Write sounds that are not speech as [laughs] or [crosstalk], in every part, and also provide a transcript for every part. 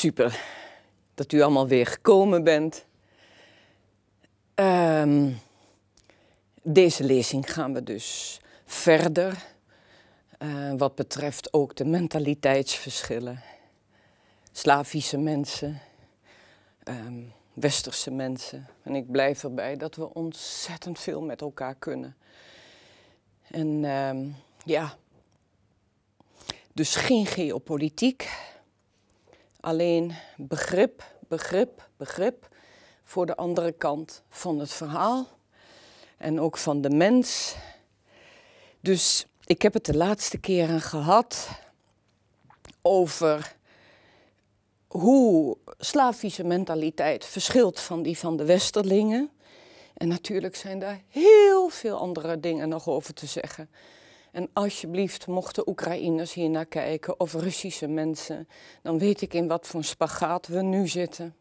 super dat u allemaal weer gekomen bent. Um, deze lezing gaan we dus verder. Eh, wat betreft ook de mentaliteitsverschillen. Slavische mensen, ehm, westerse mensen. En ik blijf erbij dat we ontzettend veel met elkaar kunnen. En ehm, ja, dus geen geopolitiek Alleen begrip, begrip, begrip voor de andere kant van het verhaal en ook van de mens. Dus ik heb het de laatste keren gehad over hoe Slavische mentaliteit verschilt van die van de Westerlingen. En natuurlijk zijn daar heel veel andere dingen nog over te zeggen. En alsjeblieft, mochten Oekraïners hier naar kijken of Russische mensen, dan weet ik in wat voor spagaat we nu zitten.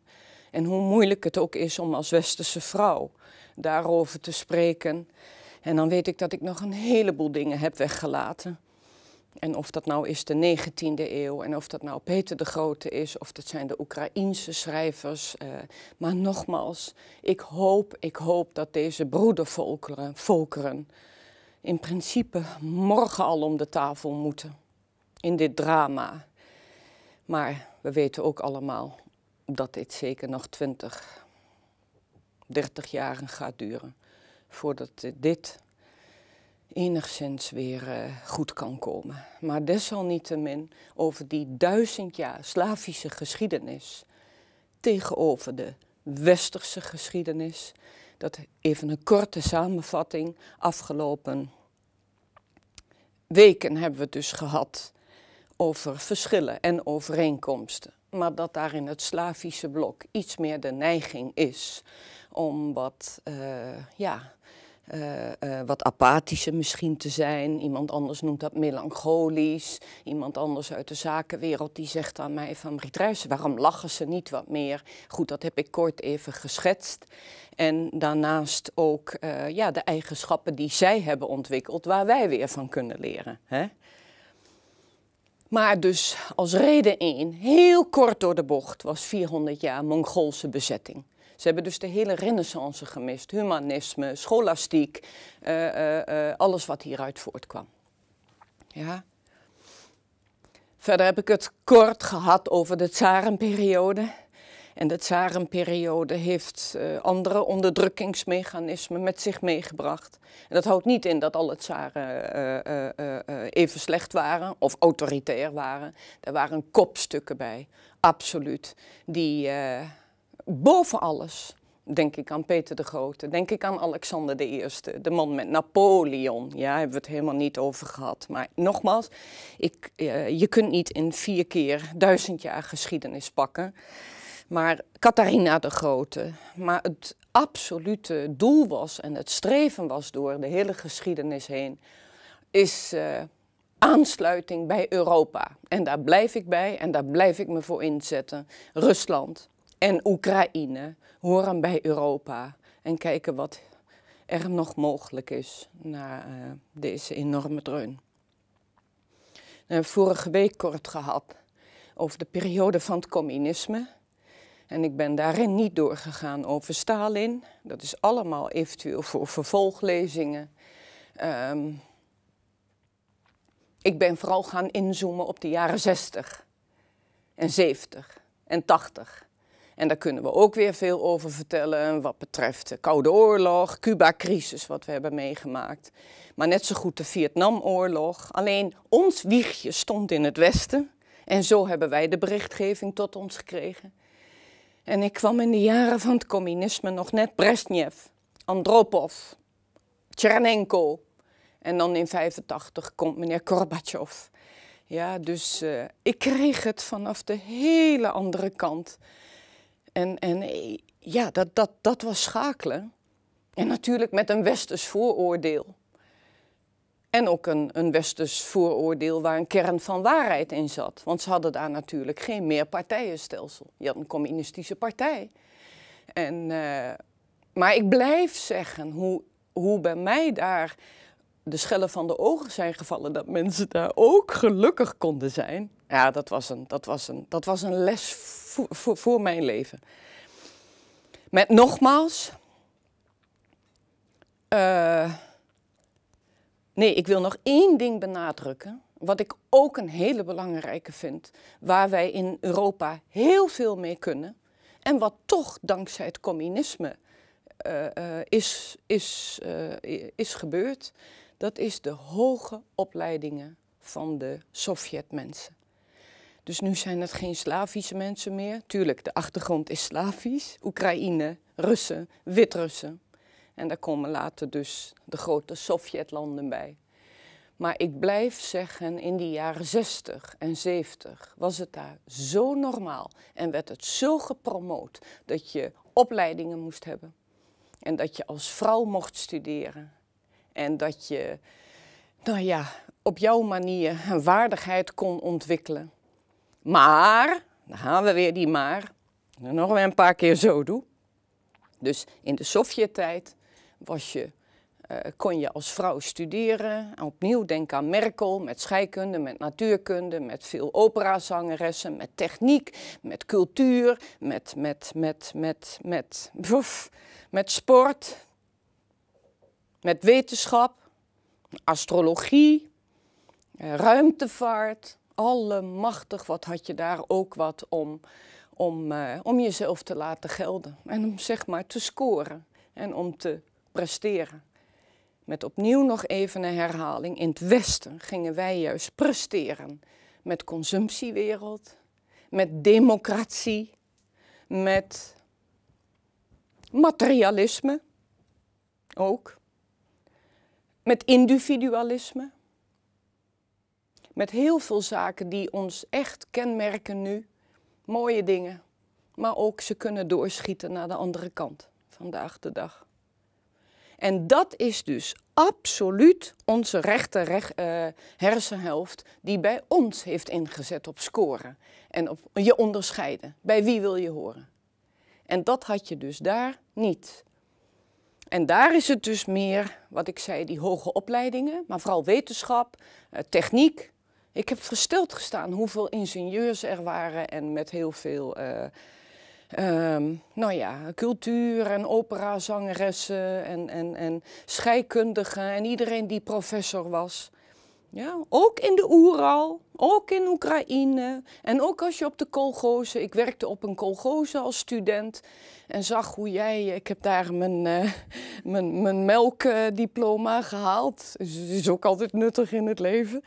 En hoe moeilijk het ook is om als westerse vrouw daarover te spreken. En dan weet ik dat ik nog een heleboel dingen heb weggelaten. En of dat nou is de 19e eeuw en of dat nou Peter de Grote is, of dat zijn de Oekraïense schrijvers. Eh, maar nogmaals, ik hoop, ik hoop dat deze broedervolkeren, volkeren, in principe morgen al om de tafel moeten in dit drama. Maar we weten ook allemaal dat dit zeker nog 20, 30 jaren gaat duren voordat dit enigszins weer eh, goed kan komen. Maar desalniettemin over die duizend jaar Slavische geschiedenis tegenover de westerse geschiedenis dat even een korte samenvatting. Afgelopen weken hebben we het dus gehad over verschillen en overeenkomsten. Maar dat daar in het Slavische blok iets meer de neiging is om wat, eh, ja, eh, eh, wat apathischer misschien te zijn. Iemand anders noemt dat melancholisch. Iemand anders uit de zakenwereld die zegt aan mij van Rietruis, waarom lachen ze niet wat meer? Goed, dat heb ik kort even geschetst. En daarnaast ook eh, ja, de eigenschappen die zij hebben ontwikkeld, waar wij weer van kunnen leren. Hè? Maar dus als reden één, heel kort door de bocht, was 400 jaar Mongoolse bezetting. Ze hebben dus de hele renaissance gemist. Humanisme, scholastiek, eh, eh, eh, alles wat hieruit voortkwam. Ja. Verder heb ik het kort gehad over de tsarenperiode. En de tsarenperiode heeft andere onderdrukkingsmechanismen met zich meegebracht. En dat houdt niet in dat alle tsaren even slecht waren of autoritair waren. Er waren kopstukken bij, absoluut, die boven alles denk ik aan Peter de Grote, denk ik aan Alexander de de man met Napoleon. Ja, hebben we het helemaal niet over gehad. Maar nogmaals, ik, eh, je kunt niet in vier keer duizend jaar geschiedenis pakken. Maar Catharina de Grote. Maar het absolute doel was en het streven was door de hele geschiedenis heen, is eh, aansluiting bij Europa. En daar blijf ik bij en daar blijf ik me voor inzetten. Rusland, en Oekraïne horen bij Europa en kijken wat er nog mogelijk is na eh, deze enorme dreun. We hebben vorige week kort gehad over de periode van het communisme. En ik ben daarin niet doorgegaan over Stalin. Dat is allemaal eventueel voor vervolglezingen. Ehm, ik ben vooral gaan inzoomen op de jaren 60 en 70 en 80. En daar kunnen we ook weer veel over vertellen wat betreft de Koude Oorlog, Cuba-crisis wat we hebben meegemaakt. Maar net zo goed de Vietnamoorlog. Alleen ons wiegje stond in het Westen en zo hebben wij de berichtgeving tot ons gekregen. En ik kwam in de jaren van het communisme nog net Brezhnev, Andropov, Tchernenko. En dan in 1985 komt meneer Gorbachev. Ja, dus eh, ik kreeg het vanaf de hele andere kant. En, en eh, ja, dat, dat, dat was schakelen. En natuurlijk met een westers vooroordeel. En ook een, een westers vooroordeel waar een kern van waarheid in zat. Want ze hadden daar natuurlijk geen meerpartijenstelsel. Je had een communistische partij. En, eh, maar ik blijf zeggen hoe, hoe bij mij daar de schellen van de ogen zijn gevallen, dat mensen daar ook gelukkig konden zijn. Ja, dat was een, dat was een, dat was een les voor, voor, mijn leven. Met nogmaals. Eh, nee, ik wil nog één ding benadrukken. Wat ik ook een hele belangrijke vind. Waar wij in Europa heel veel mee kunnen. En wat toch dankzij het communisme eh, eh, is, is, is gebeurd dat is de hoge opleidingen van de Sovjetmensen. Dus nu zijn het geen Slavische mensen meer. Tuurlijk, de achtergrond is Slavisch. Oekraïne, Russen, Wit-Russen. En daar komen later dus de grote Sovjetlanden bij. Maar ik blijf zeggen, in die jaren 60 en 70 was het daar zo normaal en werd het zo gepromoot dat je opleidingen moest hebben en dat je als vrouw mocht studeren en dat je, nou ja, op jouw manier een waardigheid kon ontwikkelen. Maar, dan gaan we weer die maar, nog weer een paar keer zo doen. Dus in de Sovjet-tijd was je, eh, kon je als vrouw studeren. Opnieuw denk aan Merkel met scheikunde, met natuurkunde, met veel operazangeressen, met techniek, met cultuur, met, met, met, met, met, met, met, met sport met wetenschap, astrologie, eh, ruimtevaart. Allemachtig, wat had je daar ook wat om, om, eh, om jezelf te laten gelden. En om zeg maar te scoren en om te presteren. Met opnieuw nog even een herhaling. In het Westen gingen wij juist presteren met consumptiewereld, met democratie, met materialisme ook met individualisme, met heel veel zaken die ons echt kenmerken nu. Mooie dingen, maar ook ze kunnen doorschieten naar de andere kant vandaag de dag. En dat is dus absoluut onze rechter eh, hersenhelft die bij ons heeft ingezet op scoren en op je onderscheiden. Bij wie wil je horen? En dat had je dus daar niet. En daar is het dus meer, wat ik zei, die hoge opleidingen, maar vooral wetenschap, eh, techniek. Ik heb versteld gestaan hoeveel ingenieurs er waren en met heel veel, eh, ehm, nou ja, cultuur en operazangeressen en, en, en scheikundigen en iedereen die professor was. Ja, ook in de Oeral, ook in Oekraïne en ook als je op de kolgozen. Ik werkte op een kolgozen als student en zag hoe jij. Ik heb daar mijn, eh, mijn, mijn melkdiploma gehaald. Dat dus is ook altijd nuttig in het leven.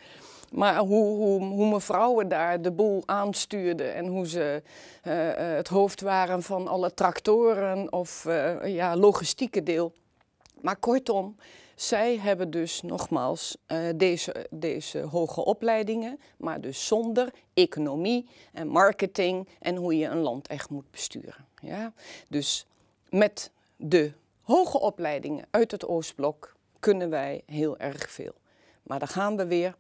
Maar hoe, hoe, hoe mijn vrouwen daar de boel aanstuurden en hoe ze eh, eh, het hoofd waren van alle tractoren of ja, logistieke deel. Maar kortom, zij hebben dus nogmaals eh, deze, deze hoge opleidingen, maar dus zonder economie en marketing en hoe je een land echt moet besturen. Ja? Dus met de hoge opleidingen uit het Oostblok kunnen wij heel erg veel. Maar daar gaan we weer.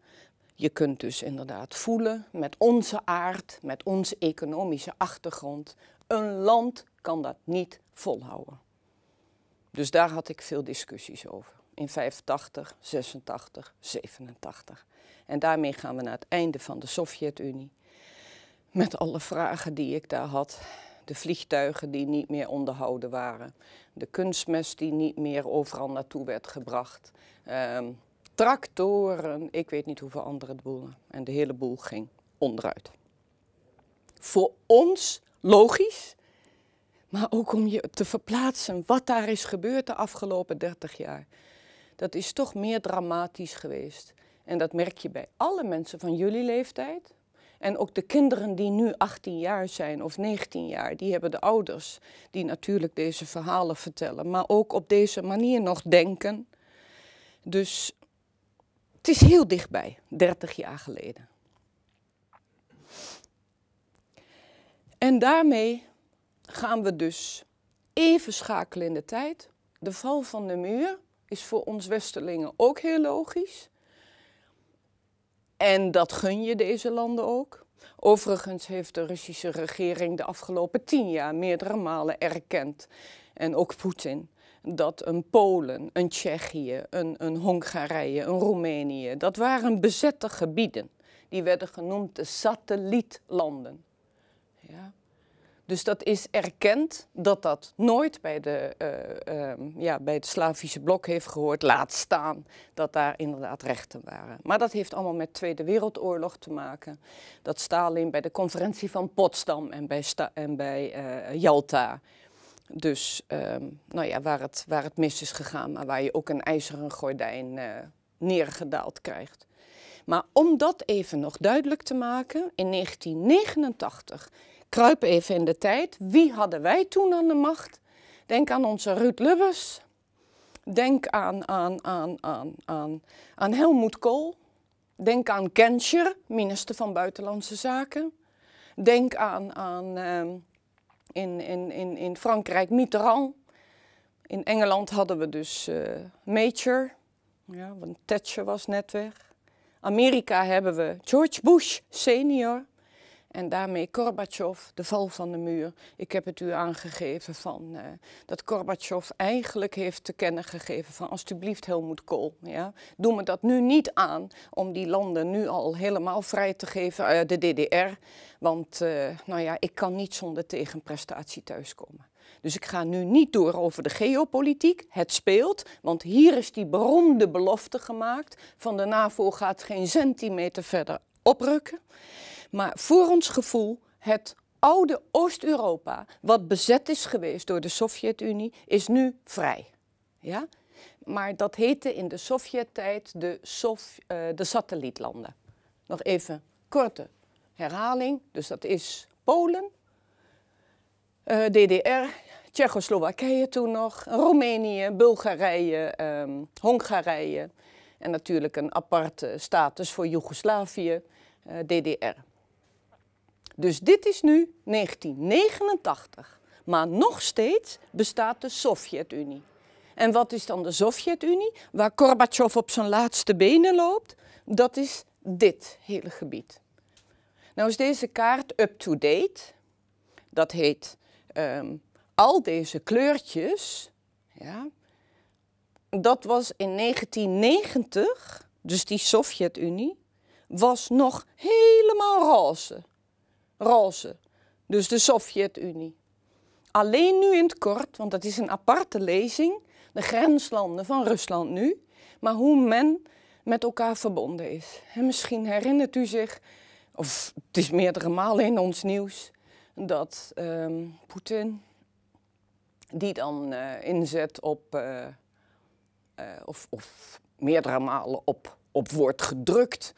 Je kunt dus inderdaad voelen met onze aard, met onze economische achtergrond. Een land kan dat niet volhouden. Dus daar had ik veel discussies over in 85, 86, 87. En daarmee gaan we naar het einde van de Sovjet-Unie. Met alle vragen die ik daar had. De vliegtuigen die niet meer onderhouden waren. De kunstmest die niet meer overal naartoe werd gebracht. Ehm, tractoren, ik weet niet hoeveel andere boelen. En de hele boel ging onderuit. Voor ons logisch, maar ook om je te verplaatsen wat daar is gebeurd de afgelopen 30 jaar dat is toch meer dramatisch geweest. En dat merk je bij alle mensen van jullie leeftijd. En ook de kinderen die nu 18 jaar zijn of 19 jaar, die hebben de ouders die natuurlijk deze verhalen vertellen, maar ook op deze manier nog denken. Dus het is heel dichtbij, 30 jaar geleden. En daarmee gaan we dus even schakelen in de tijd. De val van de muur is voor ons Westerlingen ook heel logisch. En dat gun je deze landen ook. Overigens heeft de Russische regering de afgelopen tien jaar meerdere malen erkend, en ook Poetin, dat een Polen, een Tsjechië, een, een Hongarije, een Roemenië, dat waren bezette gebieden. Die werden genoemd de satellietlanden. Ja. Dus dat is erkend dat dat nooit bij, de, eh, ehm, ja, bij het Slavische blok heeft gehoord. Laat staan dat daar inderdaad rechten waren. Maar dat heeft allemaal met Tweede Wereldoorlog te maken. Dat Stalin bij de conferentie van Potsdam en bij, en bij Jalta. Eh, dus ehm, nou ja, waar, het, waar het mis is gegaan, maar waar je ook een ijzeren gordijn eh, neergedaald krijgt. Maar om dat even nog duidelijk te maken, in 1989 Kruip even in de tijd. Wie hadden wij toen aan de macht? Denk aan onze Ruud Lubbers. Denk aan, aan, aan, aan, aan, aan Helmoet Kool. Denk aan Genscher, minister van Buitenlandse Zaken. Denk aan, aan ehm, in, in, in, in Frankrijk Mitterrand. In Engeland hadden we dus uh, Major, ja, want Thatcher was net weg. Amerika hebben we George Bush senior. En daarmee Gorbachev, de val van de muur. Ik heb het u aangegeven van eh, dat Gorbachev eigenlijk heeft te kennen gegeven van alstublieft Helmoet Kool. Ja? Doe me dat nu niet aan om die landen nu al helemaal vrij te geven eh, de DDR. Want eh, nou ja, ik kan niet zonder tegenprestatie thuiskomen. Dus ik ga nu niet door over de geopolitiek. Het speelt, want hier is die beroemde belofte gemaakt van de NAVO gaat geen centimeter verder oprukken. Maar voor ons gevoel het oude Oost-Europa, wat bezet is geweest door de Sovjet-Unie, is nu vrij. Ja? Maar dat heette in de Sovjet-tijd de, Sof eh, de satellietlanden. Nog even korte herhaling. Dus dat is Polen, eh, DDR, Tsjechoslowakije toen nog, Roemenië, Bulgarije, ehm, Hongarije. En natuurlijk een aparte status voor Joegoslavië, eh, DDR. Dus dit is nu 1989. Maar nog steeds bestaat de Sovjet-Unie. En wat is dan de Sovjet-Unie? Waar Gorbachev op zijn laatste benen loopt, dat is dit hele gebied. Nou is deze kaart up-to-date. Dat heet ehm, al deze kleurtjes. Ja, dat was in 1990, dus die Sovjet-Unie, was nog helemaal roze roze. Dus de Sovjet-Unie. Alleen nu in het kort, want dat is een aparte lezing, de grenslanden van Rusland nu, maar hoe men met elkaar verbonden is. En misschien herinnert u zich, of het is meerdere malen in ons nieuws, dat ehm, Poetin, die dan eh, inzet op, eh, eh, of, of meerdere malen op, op wordt gedrukt,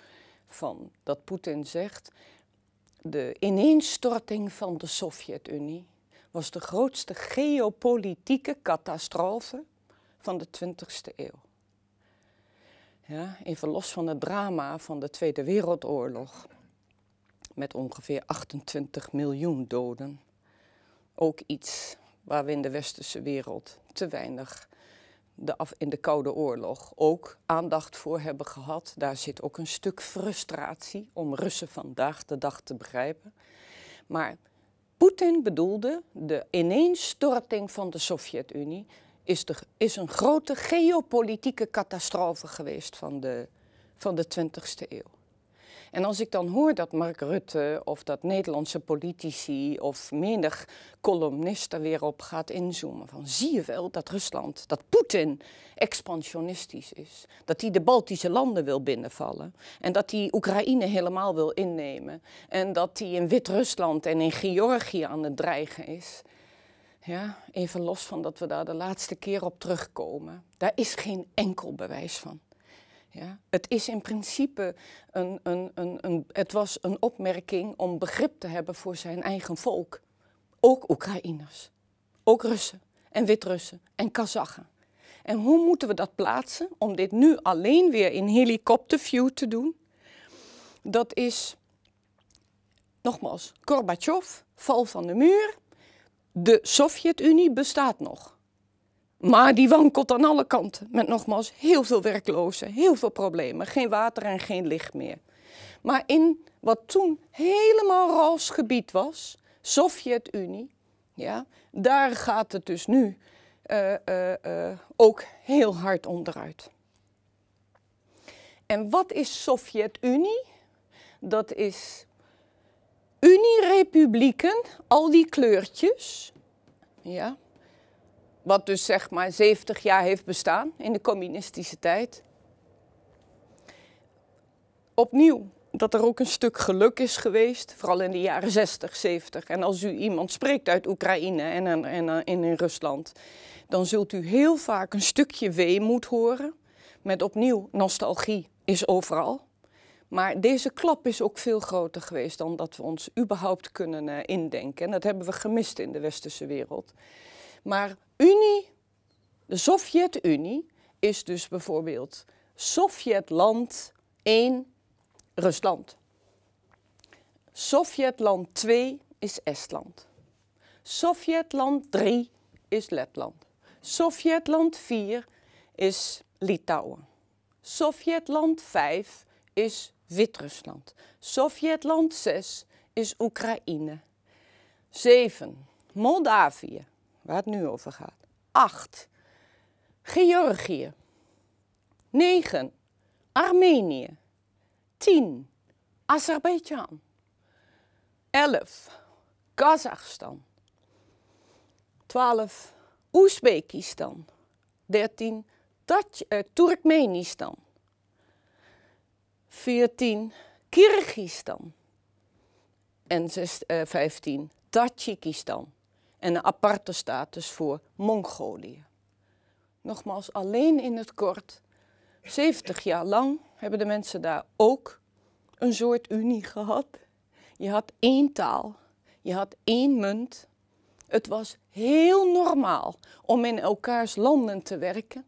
van dat Poetin zegt de ineenstorting van de Sovjet-Unie was de grootste geopolitieke catastrofe van de 20e eeuw. Ja, even van het drama van de Tweede Wereldoorlog, met ongeveer 28 miljoen doden. Ook iets waar we in de westerse wereld te weinig in de Koude Oorlog ook aandacht voor hebben gehad. Daar zit ook een stuk frustratie om Russen vandaag de dag te begrijpen. Maar Poetin bedoelde de ineenstorting van de Sovjet-Unie is, is een grote geopolitieke catastrofe geweest van de, van de 20e eeuw. En als ik dan hoor dat Mark Rutte of dat Nederlandse politici of menig columnist er weer op gaat inzoomen, van zie je wel dat Rusland, dat Poetin expansionistisch is. Dat hij de Baltische landen wil binnenvallen en dat hij Oekraïne helemaal wil innemen en dat hij in Wit-Rusland en in Georgië aan het dreigen is. Ja, even los van dat we daar de laatste keer op terugkomen. Daar is geen enkel bewijs van. Ja. Het is in principe een, een, een, een, het was een opmerking om begrip te hebben voor zijn eigen volk. Ook Oekraïners, ook Russen en Wit-Russen en Kazachen. En hoe moeten we dat plaatsen om dit nu alleen weer in helikopterview te doen? Dat is, nogmaals, Gorbachev, val van de muur. De Sovjet-Unie bestaat nog. Maar die wankelt aan alle kanten. Met nogmaals heel veel werklozen, heel veel problemen. Geen water en geen licht meer. Maar in wat toen helemaal roze gebied was, Sovjet-Unie, ja, daar gaat het dus nu eh, eh, eh, ook heel hard onderuit. En wat is Sovjet-Unie? Dat is Unierepublieken, al die kleurtjes, ja, wat dus zeg maar 70 jaar heeft bestaan in de communistische tijd. Opnieuw, dat er ook een stuk geluk is geweest, vooral in de jaren 60, 70. En als u iemand spreekt uit Oekraïne en, en, eh, in Rusland, dan zult u heel vaak een stukje weemoed horen. Met opnieuw, nostalgie is overal. Maar deze klap is ook veel groter geweest dan dat we ons überhaupt kunnen eh, indenken. En dat hebben we gemist in de westerse wereld. Maar Unie, de Sovjet-Unie, is dus bijvoorbeeld Sovjetland 1, Rusland. Sovjetland 2 is Estland. Sovjetland 3 is Letland. Sovjetland 4 is Litouwen. Sovjetland 5 is Wit-Rusland. Sovjetland 6 is Oekraïne. 7. Moldavië waar het nu over gaat. 8. Georgië. 9. Armenië. 10. Azerbeidzjan. 11. Kazachstan. 12. Oezbekistan. 13. Eh, Turkmenistan. 14. Kyrgyzstan. En 15. Eh, Tajikistan en een aparte status voor Mongolië. Nogmaals, alleen in het kort, 70 jaar lang hebben de mensen daar ook een soort unie gehad. Je had één taal, je had één munt. Het was heel normaal om in elkaars landen te werken.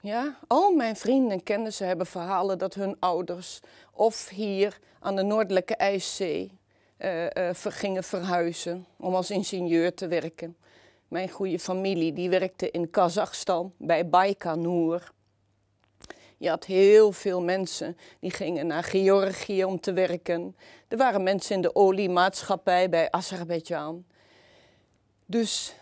Ja, al mijn vrienden en kennissen hebben verhalen dat hun ouders of hier aan de Noordelijke IJszee eh, eh, gingen verhuizen om als ingenieur te werken. Mijn goede familie die werkte in Kazachstan bij Baikanoer. Je had heel veel mensen die gingen naar Georgië om te werken. Er waren mensen in de oliemaatschappij bij Azerbeidzjan. Dus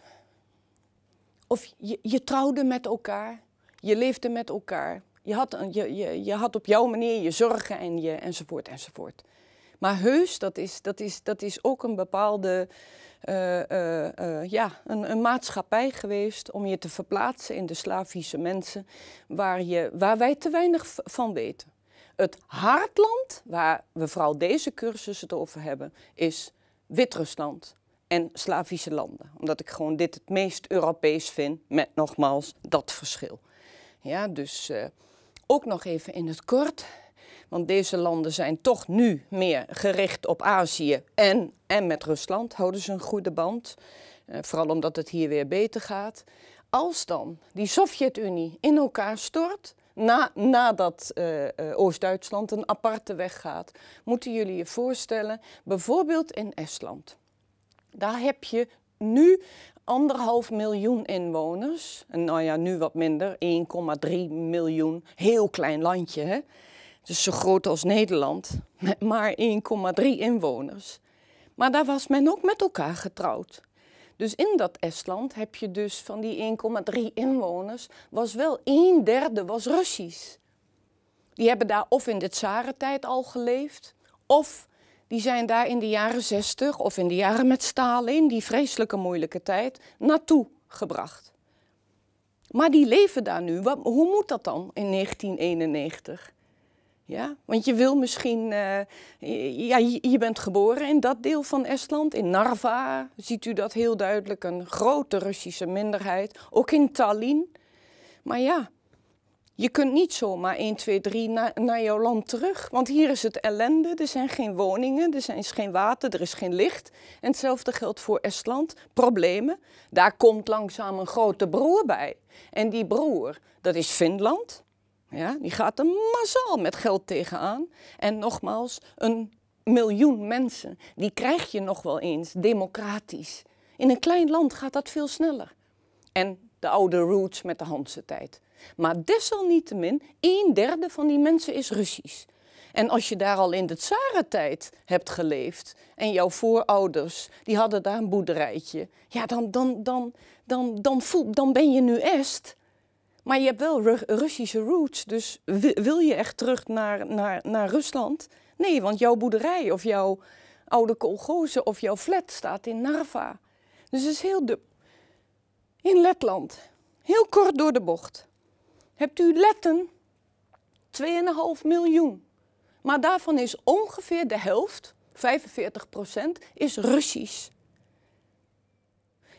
of je, je, trouwde met elkaar, je leefde met elkaar. Je had, je, je, je had op jouw manier je zorgen en je, enzovoort enzovoort. Maar heus, dat is, dat is, dat is ook een bepaalde eh, eh, eh, ja, een, een, maatschappij geweest om je te verplaatsen in de Slavische mensen, waar, je, waar wij te weinig van weten. Het hartland, waar we vooral deze cursus het over hebben, is Wit-Rusland en Slavische landen. Omdat ik gewoon dit het meest Europees vind, met nogmaals dat verschil. Ja, dus ook nog even in het kort. Want deze landen zijn toch nu meer gericht op Azië en, en met Rusland houden ze een goede band. Eh, vooral omdat het hier weer beter gaat. Als dan die Sovjet-Unie in elkaar stort, na, nadat eh, eh, Oost-Duitsland een aparte weg gaat, moeten jullie je voorstellen, bijvoorbeeld in Estland. Daar heb je nu anderhalf miljoen inwoners. En nou ja, nu wat minder, 1,3 miljoen. Heel klein landje, hè? Dus zo groot als Nederland, met maar 1,3 inwoners. Maar daar was men ook met elkaar getrouwd. Dus in dat Estland heb je dus van die 1,3 inwoners, was wel een derde was Russisch. Die hebben daar of in de tsarentijd al geleefd, of die zijn daar in de jaren 60 of in de jaren met Stalin, die vreselijke moeilijke tijd, naartoe gebracht. Maar die leven daar nu. Wat, hoe moet dat dan in 1991? Ja, want je wil misschien, eh, ja, je bent geboren in dat deel van Estland. In Narva ziet u dat heel duidelijk, een grote Russische minderheid. Ook in Tallinn. Maar ja, je kunt niet zomaar 1, 2, 3 na, naar jouw land terug. Want hier is het ellende, er zijn geen woningen, er is geen water, er is geen licht. En hetzelfde geldt voor Estland, problemen. Daar komt langzaam een grote broer bij. En die broer, dat is Finland. Ja, die gaat er massaal met geld tegenaan. En nogmaals, een miljoen mensen, die krijg je nog wel eens democratisch. In een klein land gaat dat veel sneller. En de oude roots met de Hanse tijd. Maar desalniettemin, een derde van die mensen is Russisch. En als je daar al in de tsarentijd hebt geleefd en jouw voorouders, die hadden daar een boerderijtje, ja, dan, dan, dan, dan, dan, voel, dan ben je nu est. Maar je hebt wel Russische roots. Dus wil je echt terug naar, naar, naar Rusland? Nee, want jouw boerderij of jouw oude kolgozen of jouw flat staat in Narva. Dus het is heel dub. In Letland, heel kort door de bocht, hebt u Letten 2,5 miljoen. Maar daarvan is ongeveer de helft, 45 procent, is Russisch.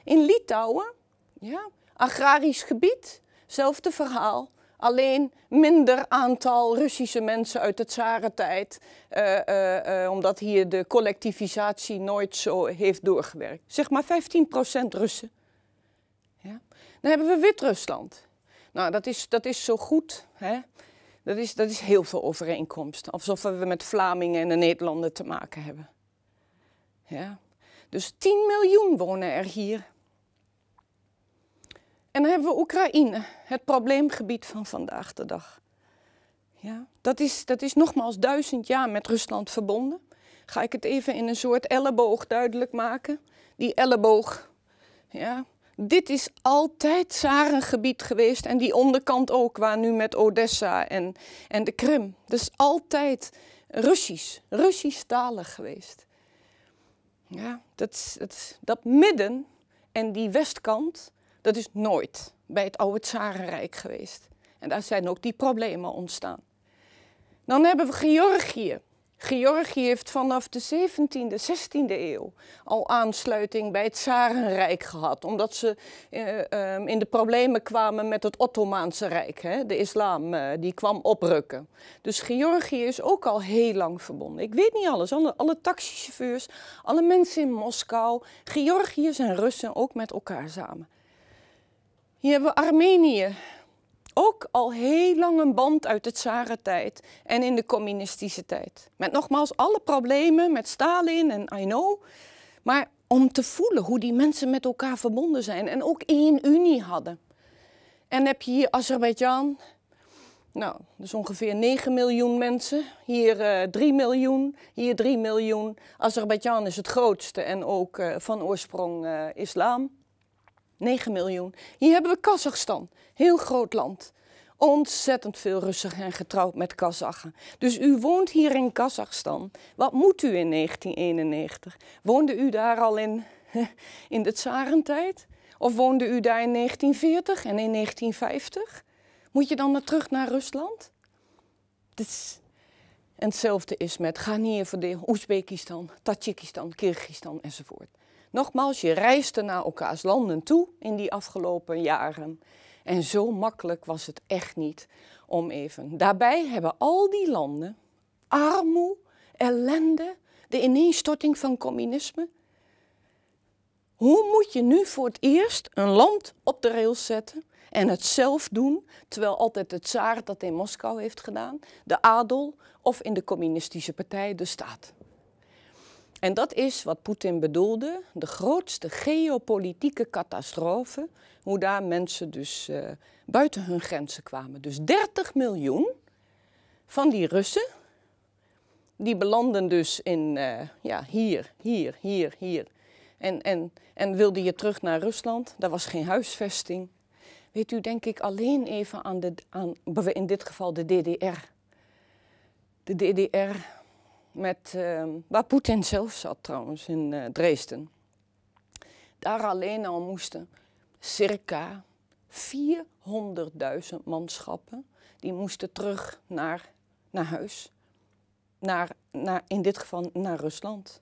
In Litouwen, ja, agrarisch gebied, Zelfde verhaal. Alleen minder aantal Russische mensen uit de tsarentijd. Uh, omdat hier de collectivisatie nooit zo heeft doorgewerkt. Zeg maar 15% Russen. Ja. Dan hebben we Wit-Rusland. Nou, dat is, dat is zo goed. Hè? Dat, is, dat is heel veel overeenkomst. Alsof we met Vlamingen en de Nederlanden te maken hebben. Ja. Dus 10 miljoen wonen er hier. En dan hebben we Oekraïne, het probleemgebied van vandaag de dag. Ja, dat, is, dat is nogmaals duizend jaar met Rusland verbonden. Ga ik het even in een soort elleboog duidelijk maken. Die elleboog, ja, dit is altijd Zarengebied geweest en die onderkant ook, waar nu met Odessa en, en de Krim. Dus altijd Russisch, Russisch-talig geweest. Ja, dat, dat, dat midden en die westkant, dat is nooit bij het oude Tsarenrijk geweest. En daar zijn ook die problemen ontstaan. Dan hebben we Georgië. Georgië heeft vanaf de 17e, 16e eeuw al aansluiting bij het Tsarenrijk gehad. Omdat ze eh, ehm, in de problemen kwamen met het Ottomaanse Rijk. Hè? De islam eh, die kwam oprukken. Dus Georgië is ook al heel lang verbonden. Ik weet niet alles. Alle, alle taxichauffeurs, alle mensen in Moskou. Georgiërs en Russen ook met elkaar samen. Hier hebben we Armenië. Ook al heel lang een band uit de tsarentijd en in de communistische tijd. Met nogmaals alle problemen met Stalin en I know. Maar om te voelen hoe die mensen met elkaar verbonden zijn en ook één unie hadden. En heb je hier Azerbeidzjan. Nou, dus ongeveer 9 miljoen mensen. Hier uh, eh, 3 miljoen, hier 3 miljoen. Azerbeidzjan is het grootste en ook eh, van oorsprong eh, islam. 9 miljoen. Hier hebben we Kazachstan, heel groot land. Ontzettend veel Russen zijn getrouwd met Kazachen. Dus u woont hier in Kazachstan. Wat moet u in 1991? Woonde u daar al in, [laughs] in de tsarentijd? Of woonde u daar in 1940 en in 1950? Moet je dan naar terug naar Rusland? En hetzelfde is met, ga niet even de Oezbekistan, Tajikistan, Kyrgyzstan enzovoort. Nogmaals, je reisde naar elkaars landen toe in die afgelopen jaren. En zo makkelijk was het echt niet om even. Daarbij hebben al die landen armoe, ellende, de ineenstorting van communisme. Hoe moet je nu voor het eerst een land op de rails zetten en het zelf doen, terwijl altijd het tsaar dat in Moskou heeft gedaan, de adel of in de communistische partij de staat? En dat is wat Poetin bedoelde, de grootste geopolitieke catastrofe, hoe daar mensen dus eh, buiten hun grenzen kwamen. Dus 30 miljoen van die Russen, die belanden dus in, eh, ja, hier, hier, hier, hier. En, en, en wilde je terug naar Rusland, daar was geen huisvesting. Weet u, denk ik alleen even aan, de, aan in dit geval de DDR. De DDR met, ehm, waar Poetin zelf zat trouwens, in uh, Dresden. Daar alleen al moesten circa 400.000 manschappen, die moesten terug naar, naar huis. Naar, naar, in dit geval naar Rusland.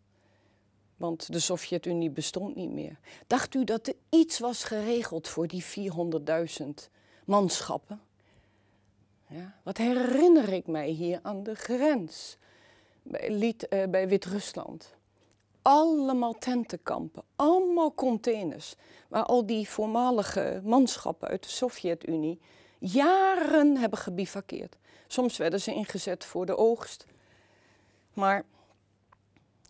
Want de Sovjet-Unie bestond niet meer. Dacht u dat er iets was geregeld voor die 400.000 manschappen? Ja, wat herinner ik mij hier aan de grens? Eh, bij Wit-Rusland. Allemaal tentenkampen, allemaal containers, waar al die voormalige manschappen uit de Sovjet-Unie jaren hebben gebivakkeerd. Soms werden ze ingezet voor de oogst. Maar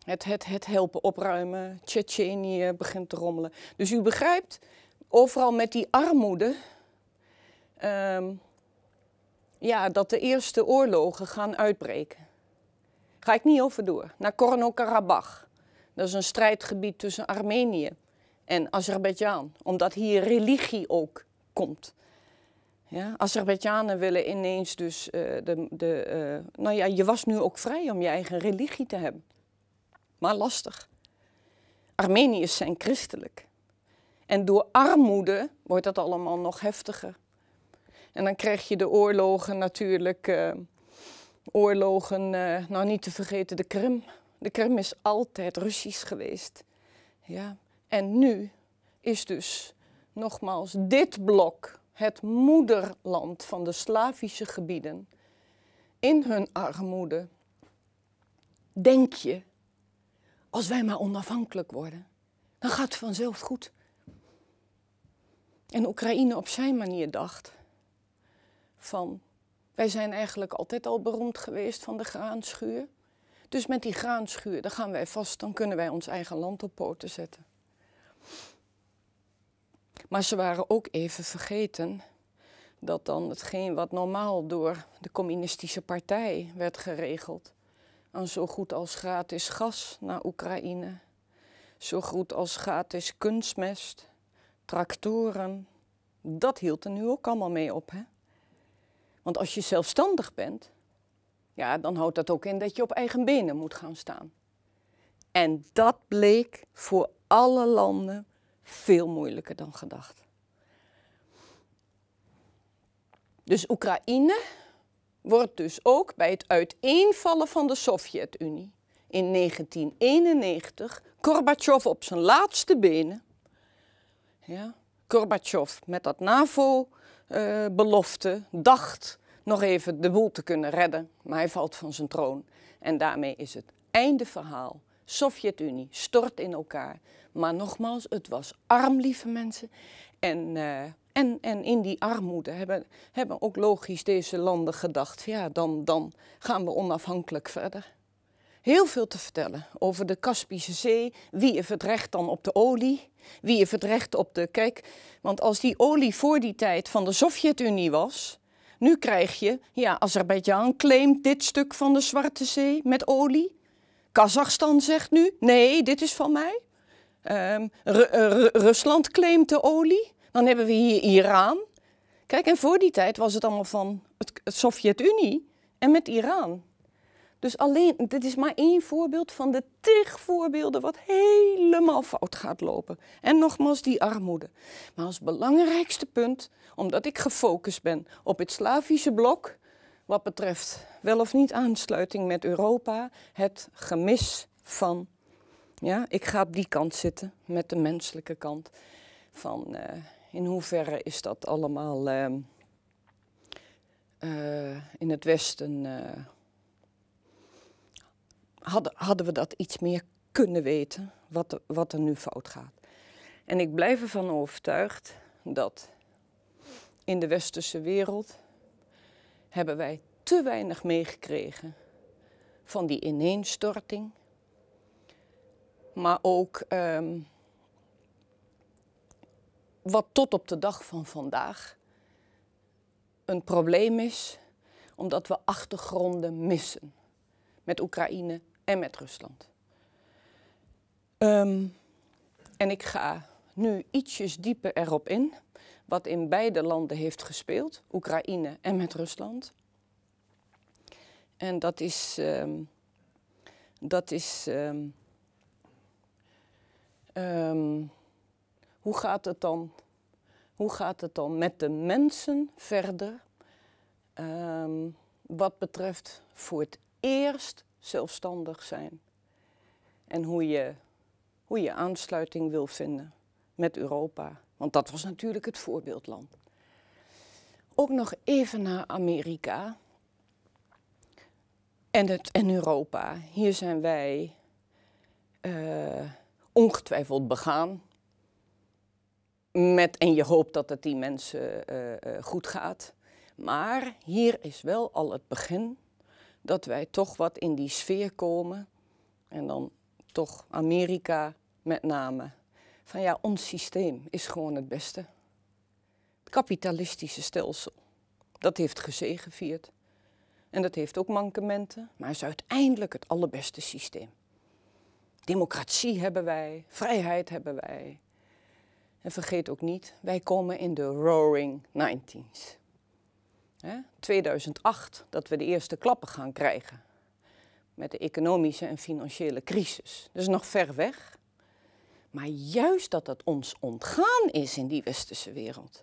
het, het, het helpen opruimen, Tsjetsjenië begint te rommelen. Dus u begrijpt, overal met die armoede, ehm, ja, dat de eerste oorlogen gaan uitbreken. Ga ik niet over door. Naar Korno-Karabach. Dat is een strijdgebied tussen Armenië en Azerbeidzjan. Omdat hier religie ook komt. Ja, Azerbeidzjanen willen ineens dus eh, de. de eh, nou ja, je was nu ook vrij om je eigen religie te hebben. Maar lastig. Armeniërs zijn christelijk. En door armoede wordt dat allemaal nog heftiger. En dan krijg je de oorlogen natuurlijk. Eh, oorlogen, eh, nou niet te vergeten de Krim. De Krim is altijd Russisch geweest. Ja. En nu is dus nogmaals dit blok het moederland van de Slavische gebieden. In hun armoede denk je, als wij maar onafhankelijk worden, dan gaat het vanzelf goed. En Oekraïne op zijn manier dacht van wij zijn eigenlijk altijd al beroemd geweest van de graanschuur. Dus met die graanschuur, daar gaan wij vast, dan kunnen wij ons eigen land op poten zetten. Maar ze waren ook even vergeten dat dan hetgeen wat normaal door de communistische partij werd geregeld, aan zo goed als gratis gas naar Oekraïne, zo goed als gratis kunstmest, tractoren, dat hield er nu ook allemaal mee op, hè? Want als je zelfstandig bent, ja, dan houdt dat ook in dat je op eigen benen moet gaan staan. En dat bleek voor alle landen veel moeilijker dan gedacht. Dus Oekraïne wordt dus ook bij het uiteenvallen van de Sovjet-Unie in 1991 Gorbachev op zijn laatste benen. Ja, Gorbachev met dat NAVO eh, belofte, dacht nog even de boel te kunnen redden, maar hij valt van zijn troon. En daarmee is het einde verhaal. Sovjet-Unie stort in elkaar. Maar nogmaals, het was arm, lieve mensen. En, eh, en, en in die armoede hebben, hebben ook logisch deze landen gedacht: ja, dan, dan gaan we onafhankelijk verder heel veel te vertellen over de Kaspische Zee. Wie heeft het recht dan op de olie? Wie heeft het recht op de. Kijk, want als die olie voor die tijd van de Sovjet-Unie was. Nu krijg je, ja, Azerbeidzjan claimt dit stuk van de Zwarte Zee met olie. Kazachstan zegt nu, nee, dit is van mij. Ehm, eh, Rusland claimt de olie. Dan hebben we hier Iran. Kijk, en voor die tijd was het allemaal van de Sovjet-Unie en met Iran. Dus alleen, dit is maar één voorbeeld van de tig voorbeelden wat helemaal fout gaat lopen. En nogmaals die armoede. Maar als belangrijkste punt, omdat ik gefocust ben op het Slavische blok, wat betreft wel of niet aansluiting met Europa, het gemis van, ja, ik ga op die kant zitten met de menselijke kant. Van eh, in hoeverre is dat allemaal eh, eh, in het Westen hadden, hadden we dat iets meer kunnen weten, wat, wat er nu fout gaat. En ik blijf ervan overtuigd dat in de westerse wereld hebben wij te weinig meegekregen van die ineenstorting. Maar ook ehm, wat tot op de dag van vandaag een probleem is, omdat we achtergronden missen. Met Oekraïne en met Rusland. Ehm, en ik ga nu ietsjes dieper erop in wat in beide landen heeft gespeeld, Oekraïne en met Rusland. En dat is, ehm, dat is ehm, hoe gaat het dan? Hoe gaat het dan met de mensen verder? wat betreft voor het eerst zelfstandig zijn. En hoe je, hoe je aansluiting wil vinden met Europa. Want dat was natuurlijk het voorbeeldland. Ook nog even naar Amerika en, het, en Europa. Hier zijn wij eh, ongetwijfeld begaan. Met, en je hoopt dat het die mensen eh, eh, goed gaat. Maar hier is wel al het begin dat wij toch wat in die sfeer komen. En dan toch Amerika met name. Van ja, ons systeem is gewoon het beste. Het kapitalistische stelsel. Dat heeft gezegevierd. En dat heeft ook mankementen, maar is uiteindelijk het allerbeste systeem. Democratie hebben wij, vrijheid hebben wij. En vergeet ook niet, wij komen in de Roaring 19s. 2008 dat we de eerste klappen gaan krijgen met de economische en financiële crisis. Dus nog ver weg. Maar juist dat dat ons ontgaan is in die westerse wereld.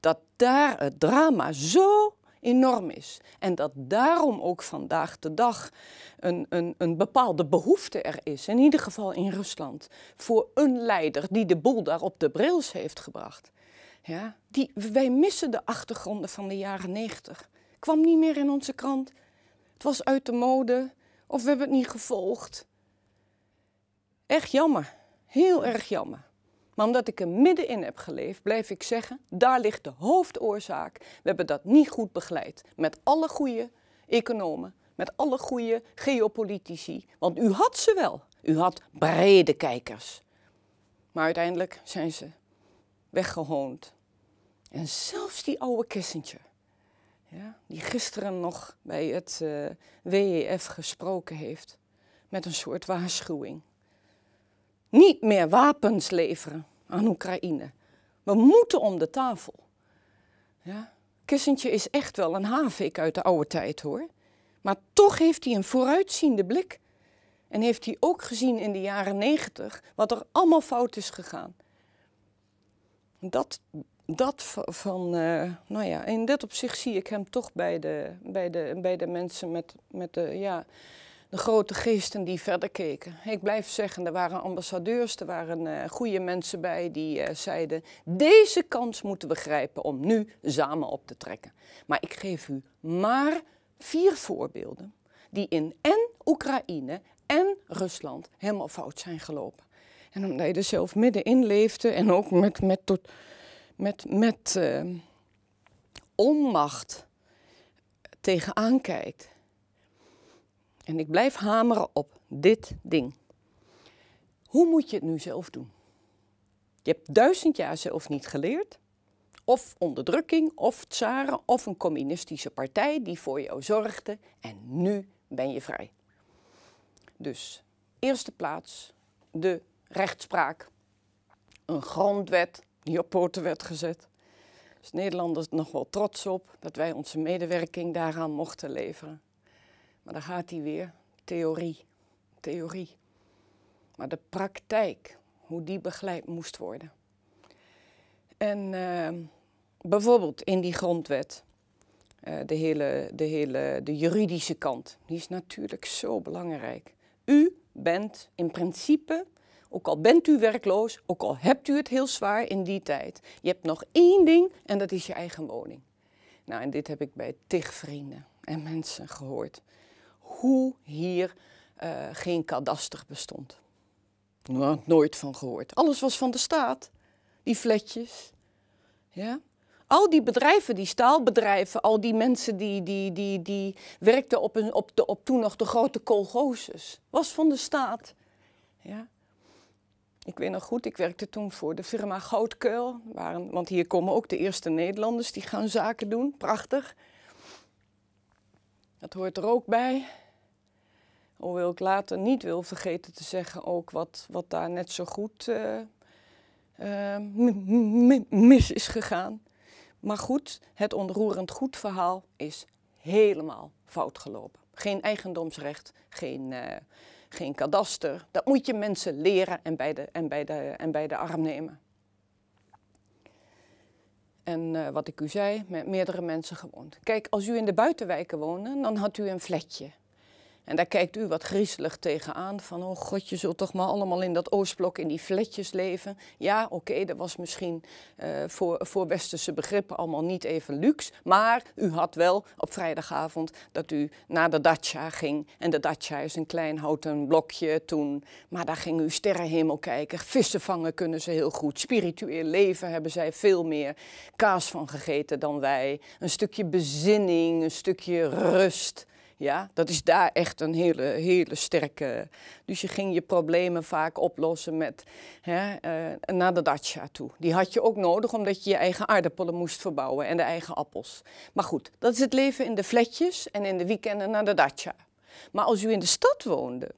Dat daar het drama zo enorm is. En dat daarom ook vandaag de dag een, een, een bepaalde behoefte er is. In ieder geval in Rusland. Voor een leider die de boel daar op de brils heeft gebracht. Ja, die, wij missen de achtergronden van de jaren 90. Kwam niet meer in onze krant. Het was uit de mode of we hebben het niet gevolgd. Echt jammer. Heel erg jammer. Maar omdat ik er middenin heb geleefd, blijf ik zeggen, daar ligt de hoofdoorzaak. We hebben dat niet goed begeleid. Met alle goede economen, met alle goede geopolitici. Want u had ze wel. U had brede kijkers. Maar uiteindelijk zijn ze weggehoond. En zelfs die oude kessentje, ja, die gisteren nog bij het eh, WEF gesproken heeft, met een soort waarschuwing. Niet meer wapens leveren aan Oekraïne. We moeten om de tafel. Ja? Kissentje is echt wel een havik uit de oude tijd hoor. Maar toch heeft hij een vooruitziende blik. En heeft hij ook gezien in de jaren negentig wat er allemaal fout is gegaan dat, dat van, eh, nou ja, in dit opzicht zie ik hem toch bij de, bij de, bij de mensen met, met de, ja, de grote geesten die verder keken. Ik blijf zeggen, er waren ambassadeurs, er waren uh, goede mensen bij die eh, zeiden: deze kans moeten we grijpen om nu samen op te trekken. Maar ik geef u maar vier voorbeelden die in en Oekraïne en Rusland helemaal fout zijn gelopen. En omdat je er zelf middenin leefde en ook met, met, tot, met, met eh, onmacht tegenaan kijkt. En ik blijf hameren op dit ding. Hoe moet je het nu zelf doen? Je hebt duizend jaar zelf niet geleerd. Of onderdrukking, of tsaren, of een communistische partij die voor jou zorgde. En nu ben je vrij. Dus, eerste plaats, de rechtspraak. Een grondwet die op poten werd gezet. Dus Nederlanders nog wel trots op dat wij onze medewerking daaraan mochten leveren. Maar daar gaat hij weer. Theorie. Theorie. Maar de praktijk, hoe die begeleid moest worden. En ehm, bijvoorbeeld in die grondwet, eh, de, hele, de hele de juridische kant, die is natuurlijk zo belangrijk. U bent in principe ook al bent u werkloos, ook al hebt u het heel zwaar in die tijd. Je hebt nog één ding en dat is je eigen woning. Nou, en dit heb ik bij tig vrienden en mensen gehoord. Hoe hier eh, geen kadaster bestond. Nou, nooit van gehoord. Alles was van de staat. Die fletjes, Ja? Al die bedrijven, die staalbedrijven, al die mensen die, die, die, die werkten op, een, op, de, op toen nog de grote kolgozes, was van de staat. Ja? Ik weet nog goed, ik werkte toen voor de firma Goudkeul. Waren, want hier komen ook de eerste Nederlanders die gaan zaken doen. Prachtig. Dat hoort er ook bij. Hoewel ik later niet wil vergeten te zeggen ook wat, wat daar net zo goed eh, eh, mis is gegaan. Maar goed, het onroerend goed verhaal is helemaal fout gelopen. Geen eigendomsrecht, geen... Eh, geen kadaster. Dat moet je mensen leren en bij de, en bij de, en bij de arm nemen. En eh, wat ik u zei, met meerdere mensen gewoond. Kijk, als u in de buitenwijken woonde, dan had u een vletje. En daar kijkt u wat griezelig tegenaan. Van, oh god, je zult toch maar allemaal in dat Oostblok in die fletjes leven. Ja, oké, dat was misschien eh, voor, voor westerse begrippen allemaal niet even luxe. Maar u had wel op vrijdagavond dat u naar de datsja ging. En de datsja is een klein houten blokje toen. Maar daar ging u sterrenhemel kijken. Vissen vangen kunnen ze heel goed. Spiritueel leven hebben zij veel meer kaas van gegeten dan wij. Een stukje bezinning, een stukje rust. Ja, dat is daar echt een hele, hele sterke. Dus je ging je problemen vaak oplossen met hè, eh, naar de dacha toe. Die had je ook nodig omdat je je eigen aardappelen moest verbouwen en de eigen appels. Maar goed, dat is het leven in de flatjes en in de weekenden naar de dacha. Maar als u in de stad woonde,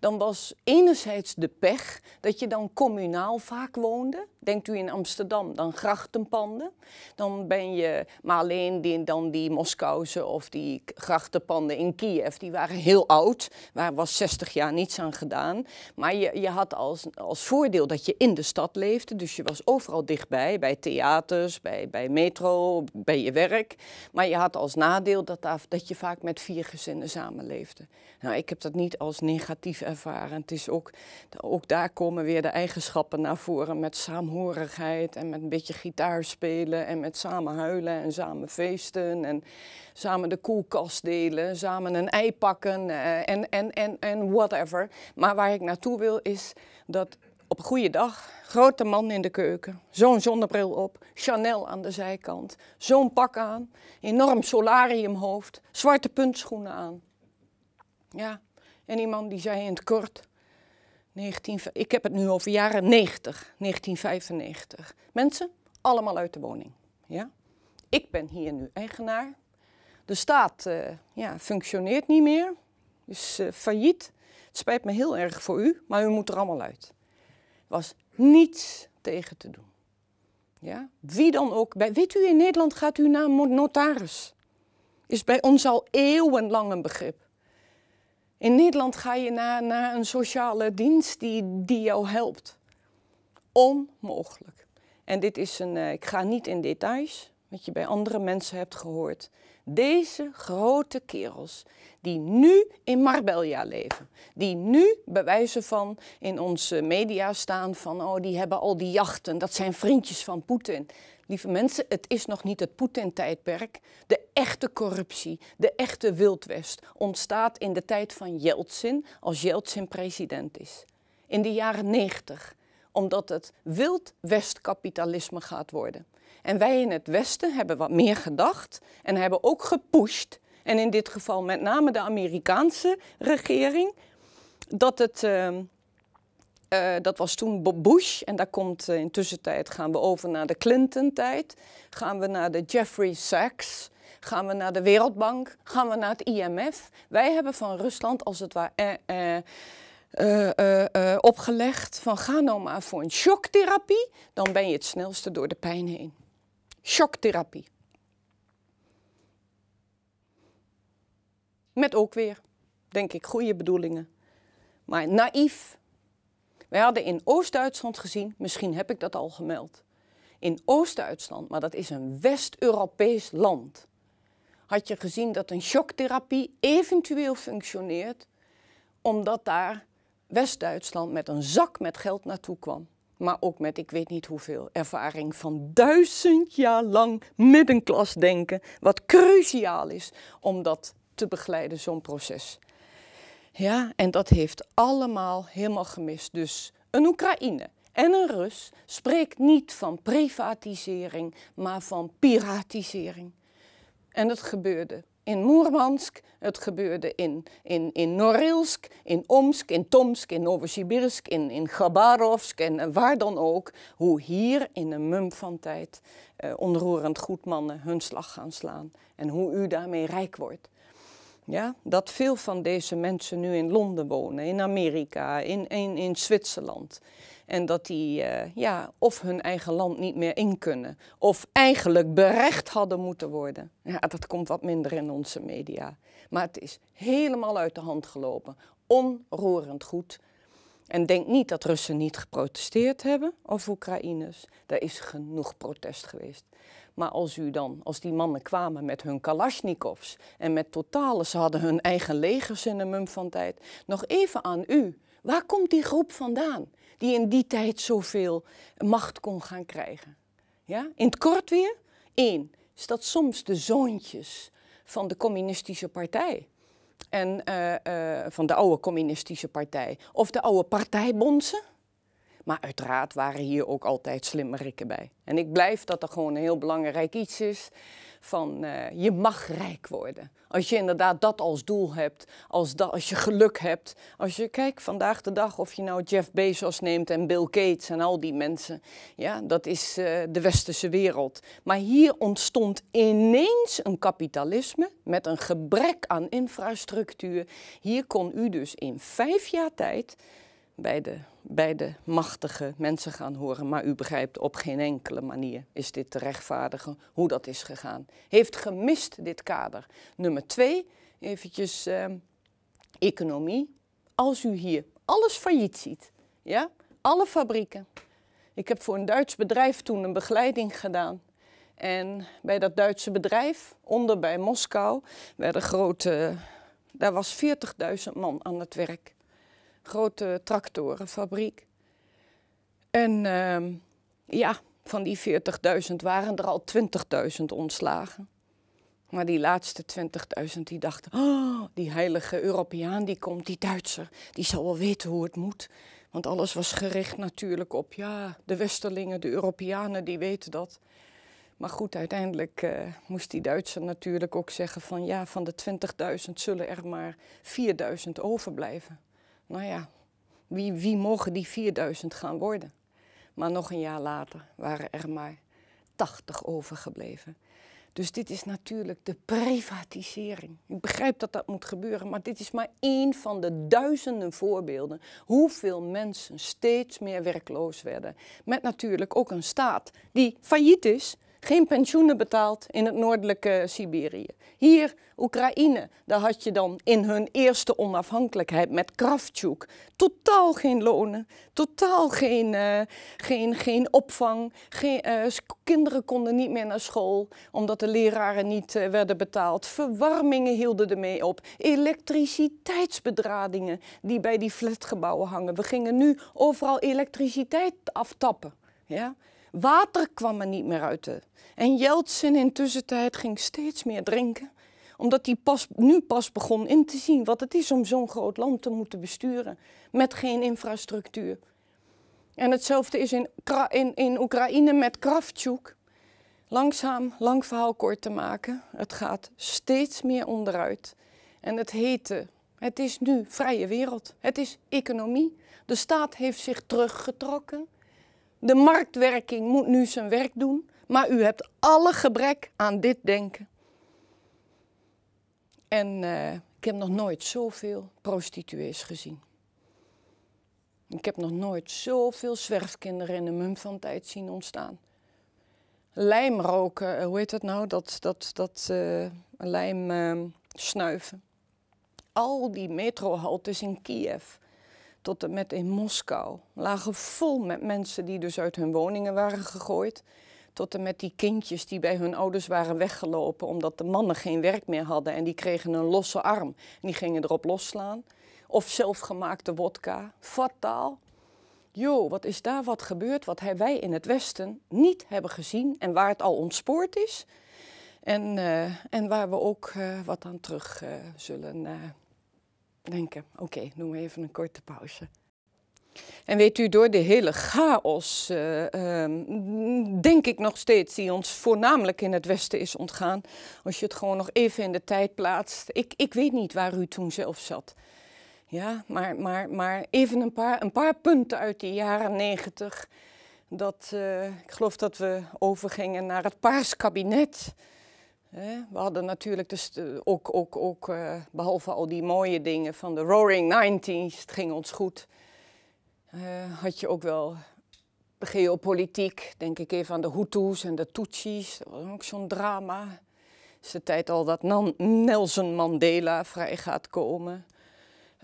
dan was enerzijds de pech dat je dan communaal vaak woonde. Denkt u in Amsterdam, dan grachtenpanden. Dan ben je, maar alleen die, dan die Moskouzen of die grachtenpanden in Kiev, die waren heel oud. Waar was 60 jaar niets aan gedaan. Maar je, je had als, als voordeel dat je in de stad leefde. Dus je was overal dichtbij, bij theaters, bij, bij metro, bij je werk. Maar je had als nadeel dat, dat je vaak met vier gezinnen samenleefde. Nou, ik heb dat niet als negatief ervaren. Het is ook, ook daar komen weer de eigenschappen naar voren met saamhorigheid en met een beetje gitaar spelen en met samen huilen en samen feesten en samen de koelkast delen, samen een ei pakken eh, en, en, en, en whatever. Maar waar ik naartoe wil is dat op een goede dag, grote man in de keuken, zo'n zonnebril op, Chanel aan de zijkant, zo'n pak aan, enorm solariumhoofd, zwarte puntschoenen aan. Ja, en iemand die zei in het kort, 19, ik heb het nu over jaren 90, 1995. Mensen, allemaal uit de woning. Ja? Ik ben hier nu eigenaar. De staat eh, ja, functioneert niet meer, is eh, failliet. Het spijt me heel erg voor u, maar u moet er allemaal uit. Er was niets tegen te doen. Ja? Wie dan ook, bij, weet u, in Nederland gaat u naar notaris. Is bij ons al eeuwenlang een begrip. In Nederland ga je naar, naar een sociale dienst die, die jou helpt. Onmogelijk. En dit is een, eh, ik ga niet in details, wat je bij andere mensen hebt gehoord. Deze grote kerels die nu in Marbella leven, die nu bij wijze van in onze media staan van oh die hebben al die jachten, dat zijn vriendjes van Poetin lieve mensen, het is nog niet het Poetin-tijdperk. De echte corruptie, de echte wildwest ontstaat in de tijd van Yeltsin, als Yeltsin president is. In de jaren 90, omdat het wildwestkapitalisme gaat worden. En wij in het Westen hebben wat meer gedacht en hebben ook gepusht, en in dit geval met name de Amerikaanse regering, dat het. Ehm, eh, dat was toen Bob Bush en daar komt uh, eh, in tussentijd gaan we over naar de Clinton-tijd, gaan we naar de Jeffrey Sachs, gaan we naar de Wereldbank, gaan we naar het IMF. Wij hebben van Rusland als het ware eh, opgelegd van ga nou maar voor een shocktherapie, dan ben je het snelste door de pijn heen. Shocktherapie. Met ook weer, denk ik, goede bedoelingen. Maar naïef, wij hadden in Oost-Duitsland gezien, misschien heb ik dat al gemeld. In Oost-Duitsland, maar dat is een West-Europees land, had je gezien dat een shocktherapie eventueel functioneert, omdat daar West-Duitsland met een zak met geld naartoe kwam. Maar ook met ik weet niet hoeveel ervaring van duizend jaar lang middenklasdenken. denken, wat cruciaal is om dat te begeleiden, zo'n proces. Ja, en dat heeft allemaal helemaal gemist. Dus een Oekraïne en een Rus spreekt niet van privatisering, maar van piratisering. En het gebeurde in Moermansk, het gebeurde in, in, in Norilsk, in Omsk, in Tomsk, in Novosibirsk, in, in Gabarovsk en waar dan ook. Hoe hier in een mum van tijd eh, onroerend goed mannen hun slag gaan slaan en hoe u daarmee rijk wordt. Ja? Dat veel van deze mensen nu in Londen wonen, in Amerika, in, in, in Zwitserland. En dat die eh, ja, of hun eigen land niet meer in kunnen, of eigenlijk berecht hadden moeten worden. Ja, dat komt wat minder in onze media. Maar het is helemaal uit de hand gelopen. Onroerend goed. En denk niet dat Russen niet geprotesteerd hebben of Oekraïners. Er is genoeg protest geweest. Maar als u dan, als die mannen kwamen met hun kalasjnikovs en met totalen, ze hadden hun eigen legers in de mum van tijd, nog even aan u. Waar komt die groep vandaan die in die tijd zoveel macht kon gaan krijgen? Ja? In het kort weer, één, is dat soms de zoontjes van de communistische partij en eh, eh, van de oude communistische partij of de oude partijbonsen maar uiteraard waren hier ook altijd slimmerikken bij. En ik blijf dat er gewoon een heel belangrijk iets is van eh, je mag rijk worden. Als je inderdaad dat als doel hebt, als, dat, als je geluk hebt. Als je kijkt vandaag de dag of je nou Jeff Bezos neemt en Bill Gates en al die mensen. Ja, dat is eh, de westerse wereld. Maar hier ontstond ineens een kapitalisme met een gebrek aan infrastructuur. Hier kon u dus in vijf jaar tijd bij de bij de machtige mensen gaan horen. Maar u begrijpt, op geen enkele manier is dit te rechtvaardigen hoe dat is gegaan. Heeft gemist dit kader. Nummer twee, eventjes ehm, economie. Als u hier alles failliet ziet, ja, alle fabrieken. Ik heb voor een Duits bedrijf toen een begeleiding gedaan. En bij dat Duitse bedrijf, onder bij Moskou, werden grote... Daar was 40.000 man aan het werk grote tractorenfabriek. En ehm, ja, van die 40.000 waren er al 20.000 ontslagen. Maar die laatste 20.000 die dachten, oh, die heilige Europeaan die komt, die Duitser, die zal wel weten hoe het moet. Want alles was gericht natuurlijk op, ja, de Westerlingen, de Europeanen, die weten dat. Maar goed, uiteindelijk eh, moest die Duitser natuurlijk ook zeggen van ja, van de 20.000 zullen er maar 4.000 overblijven nou ja, wie, wie mogen die 4000 gaan worden? Maar nog een jaar later waren er maar 80 overgebleven. Dus dit is natuurlijk de privatisering. Ik begrijp dat dat moet gebeuren, maar dit is maar één van de duizenden voorbeelden hoeveel mensen steeds meer werkloos werden. Met natuurlijk ook een staat die failliet is, geen pensioenen betaald in het noordelijke Siberië. Hier, Oekraïne, daar had je dan in hun eerste onafhankelijkheid met Kravchuk totaal geen lonen, totaal geen, eh, geen, geen opvang. Geen, eh, kinderen konden niet meer naar school omdat de leraren niet eh, werden betaald. Verwarmingen hielden ermee op. Elektriciteitsbedradingen die bij die flatgebouwen hangen. We gingen nu overal elektriciteit aftappen. Ja? Water kwam er niet meer uit. En Yeltsin in tussentijd ging steeds meer drinken omdat hij pas, nu pas begon in te zien wat het is om zo'n groot land te moeten besturen met geen infrastructuur. En hetzelfde is in, in, in Oekraïne met Kravchuk. Langzaam, lang verhaal kort te maken, het gaat steeds meer onderuit. En het hete, het is nu vrije wereld, het is economie. De staat heeft zich teruggetrokken. De marktwerking moet nu zijn werk doen, maar u hebt alle gebrek aan dit denken. En eh, ik heb nog nooit zoveel prostituees gezien. Ik heb nog nooit zoveel zwerfkinderen in de mum van tijd zien ontstaan. roken, eh, hoe heet dat nou? Dat, dat, dat eh, lijm ehm, snuiven. Al die metrohaltes in Kiev tot en met in Moskou. Lagen vol met mensen die dus uit hun woningen waren gegooid. Tot en met die kindjes die bij hun ouders waren weggelopen omdat de mannen geen werk meer hadden. En die kregen een losse arm en die gingen erop losslaan. Of zelfgemaakte wodka. Fataal. Jo, wat is daar wat gebeurd wat wij in het Westen niet hebben gezien en waar het al ontspoord is. En, eh, en waar we ook eh, wat aan terug eh, zullen denken, oké, okay, noem even een korte pauze. En weet u, door de hele chaos, eh, ehm, denk ik nog steeds, die ons voornamelijk in het Westen is ontgaan, als je het gewoon nog even in de tijd plaatst. Ik, ik weet niet waar u toen zelf zat. Ja, maar, maar, maar even een paar, een paar punten uit die jaren negentig. Dat, eh, ik geloof dat we overgingen naar het Paars kabinet. We hadden natuurlijk dus ook, ook, ook eh, behalve al die mooie dingen van de Roaring 90s, het ging ons goed. Eh, had je ook wel geopolitiek, denk ik even aan de Hutus en de Tutsis, dat was ook zo'n drama. Het is de tijd al dat Nelson Mandela vrij gaat komen.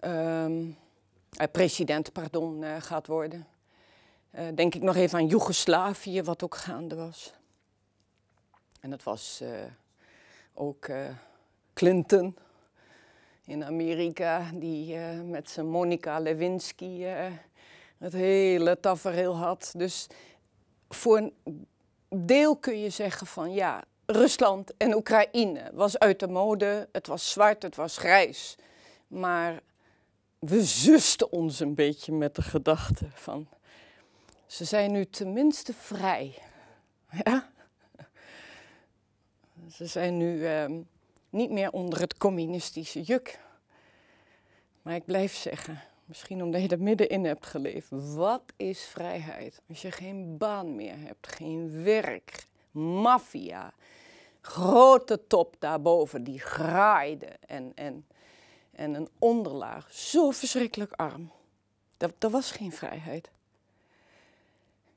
Um, president, pardon, gaat worden. denk ik nog even aan Joegoslavië, wat ook gaande was. En dat was ook eh, Clinton in Amerika, die eh, met zijn Monica Lewinsky eh, het hele tafereel had. Dus voor een deel kun je zeggen van ja, Rusland en Oekraïne was uit de mode. Het was zwart, het was grijs. Maar we zusten ons een beetje met de gedachte van ze zijn nu tenminste vrij. Ja? Ze zijn nu ehm, niet meer onder het communistische juk. Maar ik blijf zeggen, misschien omdat je er middenin hebt geleefd, wat is vrijheid als je geen baan meer hebt, geen werk, maffia, grote top daarboven die graaide en, en, en een onderlaag, zo verschrikkelijk arm. Dat, dat was geen vrijheid.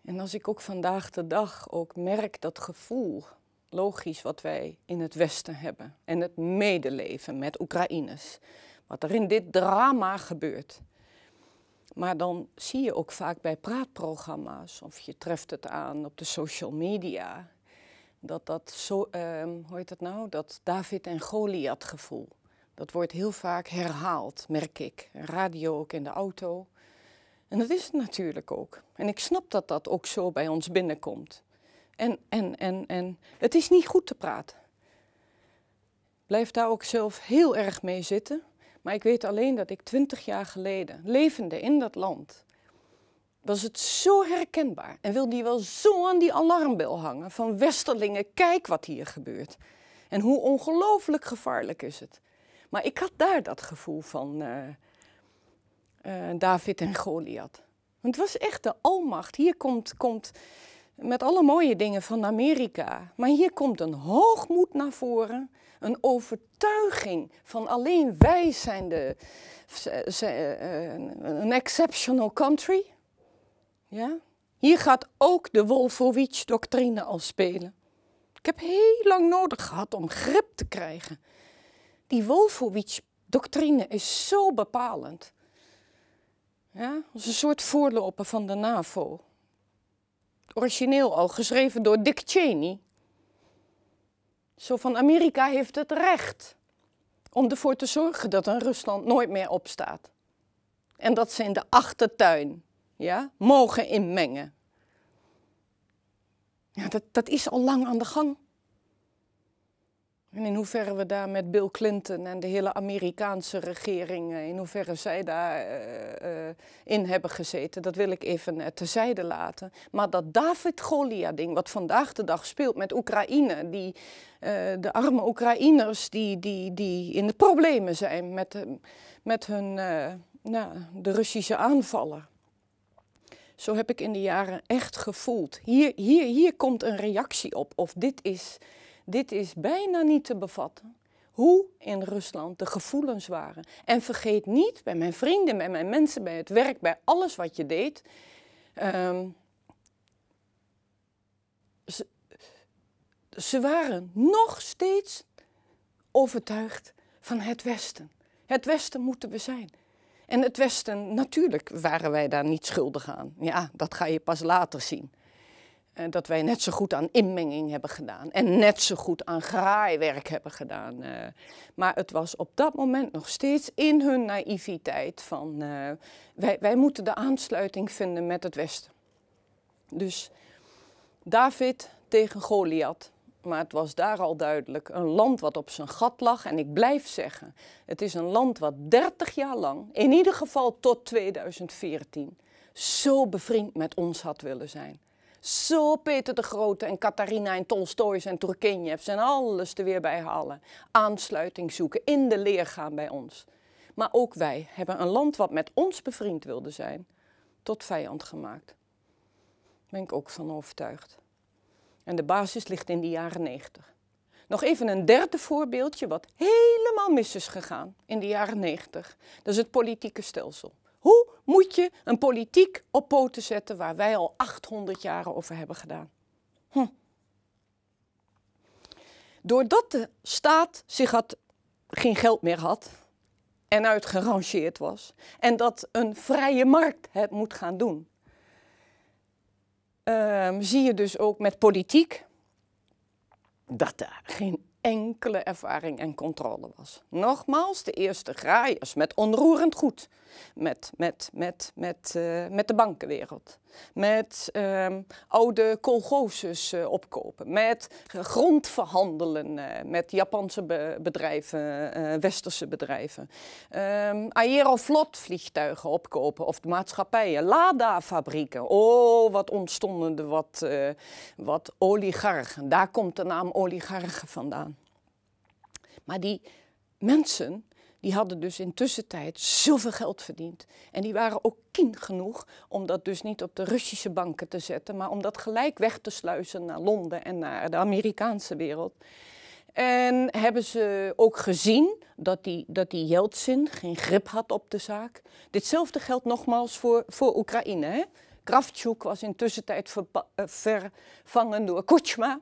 En als ik ook vandaag de dag ook merk dat gevoel logisch wat wij in het Westen hebben. En het medeleven met Oekraïners. Wat er in dit drama gebeurt. Maar dan zie je ook vaak bij praatprogramma's, of je treft het aan op de social media, dat dat zo, ehm, hoe heet dat nou? Dat David en Goliath gevoel. Dat wordt heel vaak herhaald, merk ik. Radio ook in de auto. En dat is het natuurlijk ook. En ik snap dat dat ook zo bij ons binnenkomt. En, en, en, en. Het is niet goed te praten. Blijf daar ook zelf heel erg mee zitten. Maar ik weet alleen dat ik twintig jaar geleden, levende in dat land, was het zo herkenbaar. En wil die wel zo aan die alarmbel hangen van Westerlingen, kijk wat hier gebeurt. En hoe ongelooflijk gevaarlijk is het. Maar ik had daar dat gevoel van eh, eh, David en Goliath. Want het was echt de almacht. Hier komt, komt met alle mooie dingen van Amerika. Maar hier komt een hoogmoed naar voren, een overtuiging van alleen wij zijn de, eh, een exceptional country. Ja? Hier gaat ook de Wolfowitz-doctrine al spelen. Ik heb heel lang nodig gehad om grip te krijgen. Die Wolfowitz-doctrine is zo bepalend. Ja? Als een soort voorloper van de NAVO origineel al, geschreven door Dick Cheney. Zo van Amerika heeft het recht om ervoor te zorgen dat een Rusland nooit meer opstaat. En dat ze in de achtertuin ja, mogen inmengen. Ja, dat, dat is al lang aan de gang. En in hoeverre we daar met Bill Clinton en de hele Amerikaanse regering, eh, in hoeverre zij daar eh, eh, in hebben gezeten, dat wil ik even uh, terzijde laten. Maar dat David Golia-ding, wat vandaag de dag speelt met Oekraïne, die, de arme Oekraïners die, die, die in de problemen zijn met, met hun, nou, de Russische aanvallen. Zo heb ik in de jaren echt gevoeld. Hier, hier, hier komt een reactie op, of dit is dit is bijna niet te bevatten hoe in Rusland de gevoelens waren. En vergeet niet, bij mijn vrienden, bij mijn mensen, bij het werk, bij alles wat je deed. Ehm, ze, ze waren nog steeds overtuigd van het Westen. Het Westen moeten we zijn. En het Westen, natuurlijk waren wij daar niet schuldig aan. Ja, dat ga je pas later zien. Eh, dat wij net zo goed aan inmenging hebben gedaan. En net zo goed aan graaiwerk hebben gedaan. Eh. maar het was op dat moment nog steeds in hun naïviteit van eh, wij, wij moeten de aansluiting vinden met het Westen. Dus David tegen Goliath. Maar het was daar al duidelijk. Een land wat op zijn gat lag. En ik blijf zeggen, het is een land wat 30 jaar lang, in ieder geval tot 2014, zo bevriend met ons had willen zijn. Zo Peter de Grote en Catharina en Tolstoys en Turkenjevs en alles er weer bij halen. Aansluiting zoeken, in de leer gaan bij ons. Maar ook wij hebben een land wat met ons bevriend wilde zijn, tot vijand gemaakt. Daar ben ik ook van overtuigd. En de basis ligt in de jaren 90. Nog even een derde voorbeeldje wat helemaal mis is gegaan in de jaren 90. Dat is het politieke stelsel. Hoe moet je een politiek op poten zetten waar wij al 800 jaren over hebben gedaan. Hm. Doordat de staat zich had, geen geld meer had en uitgerangeerd was en dat een vrije markt het moet gaan doen, ehm, zie je dus ook met politiek dat daar geen enkele ervaring en controle was. Nogmaals, de eerste graaiers met onroerend goed, met, met, met, met, eh, met de bankenwereld met ehm, oude kolgozes eh, opkopen, met eh, grond verhandelen eh, met Japanse bedrijven, westerse bedrijven. Um, ehm, Aeroflot vliegtuigen opkopen of de maatschappijen, Lada-fabrieken. Oh, wat ontstonden de wat, wat oligarchen. Daar komt de naam oligarchen vandaan. Maar die mensen die hadden dus in tussentijd zoveel geld verdiend. En die waren ook kien genoeg om dat dus niet op de Russische banken te zetten, maar om dat gelijk weg te sluizen naar Londen en naar de Amerikaanse wereld. En hebben ze ook gezien dat die, dat die Yeltsin geen grip had op de zaak. Ditzelfde geldt nogmaals voor, voor Oekraïne. Hè? was intussen tijd eh, vervangen door Kuchma.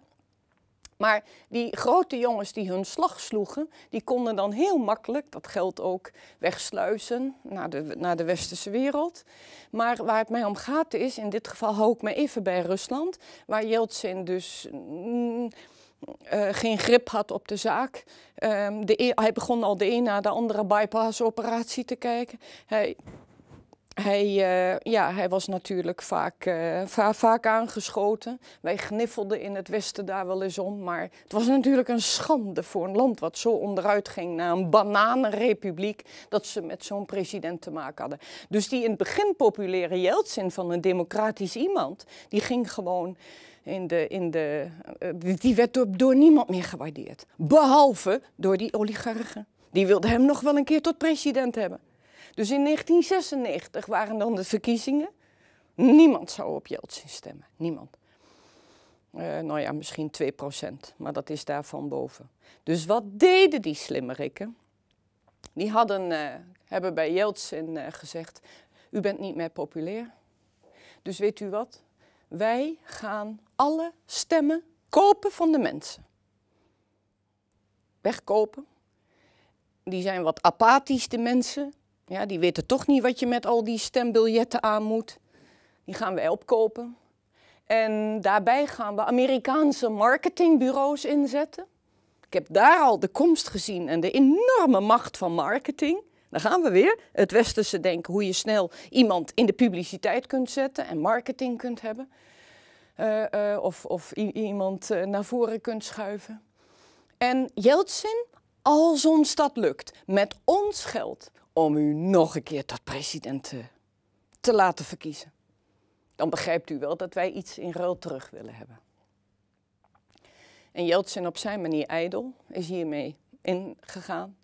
Maar die grote jongens die hun slag sloegen, die konden dan heel makkelijk, dat geldt ook, wegsluizen naar de, naar de westerse wereld. Maar waar het mij om gaat is, in dit geval hou ik me even bij Rusland, waar Yeltsin dus... Mm, eh, geen grip had op de zaak. Ehm, de e, hij begon al de een na de andere bypassoperatie te kijken. Hij hij, eh, ja, hij was natuurlijk vaak, eh, vaak aangeschoten. Wij gniffelden in het Westen daar wel eens om. Maar het was natuurlijk een schande voor een land wat zo onderuit ging naar een bananenrepubliek. dat ze met zo'n president te maken hadden. Dus die in het begin populaire Jeltsin van een democratisch iemand. die ging gewoon in de. In de eh, die werd door, door niemand meer gewaardeerd. Behalve door die oligarchen. Die wilden hem nog wel een keer tot president hebben. Dus in 1996 waren dan de verkiezingen. Niemand zou op Jeltsin stemmen. Niemand. Eh, nou ja, misschien 2%, maar dat is daarvan boven. Dus wat deden die slimmerikken? Die hadden, eh, hebben bij Jeltsin eh, gezegd, u bent niet meer populair. Dus weet u wat? Wij gaan alle stemmen kopen van de mensen. Wegkopen. Die zijn wat apathisch, de mensen. Ja, die weten toch niet wat je met al die stembiljetten aan moet. Die gaan wij opkopen. En daarbij gaan we Amerikaanse marketingbureaus inzetten. Ik heb daar al de komst gezien en de enorme macht van marketing. Dan gaan we weer. Het westerse denken, hoe je snel iemand in de publiciteit kunt zetten en marketing kunt hebben. Eh, eh, of, of iemand eh, naar voren kunt schuiven. En Yeltsin, als ons dat lukt, met ons geld, om u nog een keer tot president eh, te, laten verkiezen. Dan begrijpt u wel dat wij iets in ruil terug willen hebben. En Jeltsin op zijn manier ijdel is hiermee ingegaan.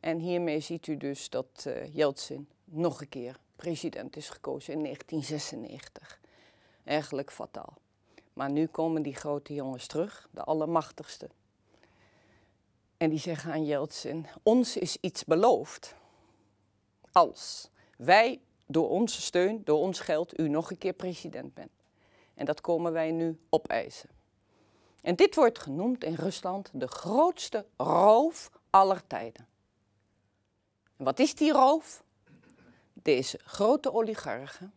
En hiermee ziet u dus dat uh, Jeltsin nog een keer president is gekozen in 1996. Eigenlijk fataal. Maar nu komen die grote jongens terug, de allermachtigste. En die zeggen aan Jeltsin, ons is iets beloofd als wij door onze steun, door ons geld, u nog een keer president bent. En dat komen wij nu opeisen. En dit wordt genoemd in Rusland de grootste roof aller tijden. En wat is die roof? Deze grote oligarchen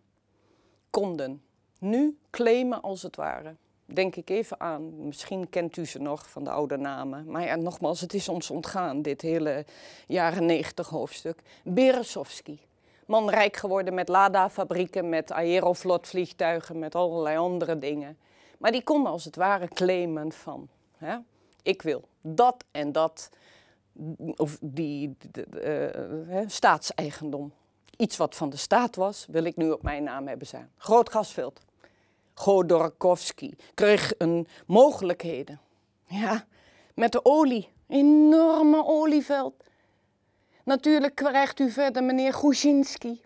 konden nu claimen als het ware denk ik even aan. Misschien kent u ze nog van de oude namen. Maar ja, nogmaals, het is ons ontgaan, dit hele jaren negentig hoofdstuk. Beresowski. Man rijk geworden met Lada-fabrieken, met Aeroflot vliegtuigen, met allerlei andere dingen. Maar die kon als het ware claimen van, hè? ik wil dat en dat, of die de, eh, staatseigendom. Iets wat van de staat was, wil ik nu op mijn naam hebben zijn. Groot gasveld. Godorkovsky kreeg een mogelijkheden. Ja, met de olie. Enorme olieveld. Natuurlijk krijgt u verder meneer Grushinsky,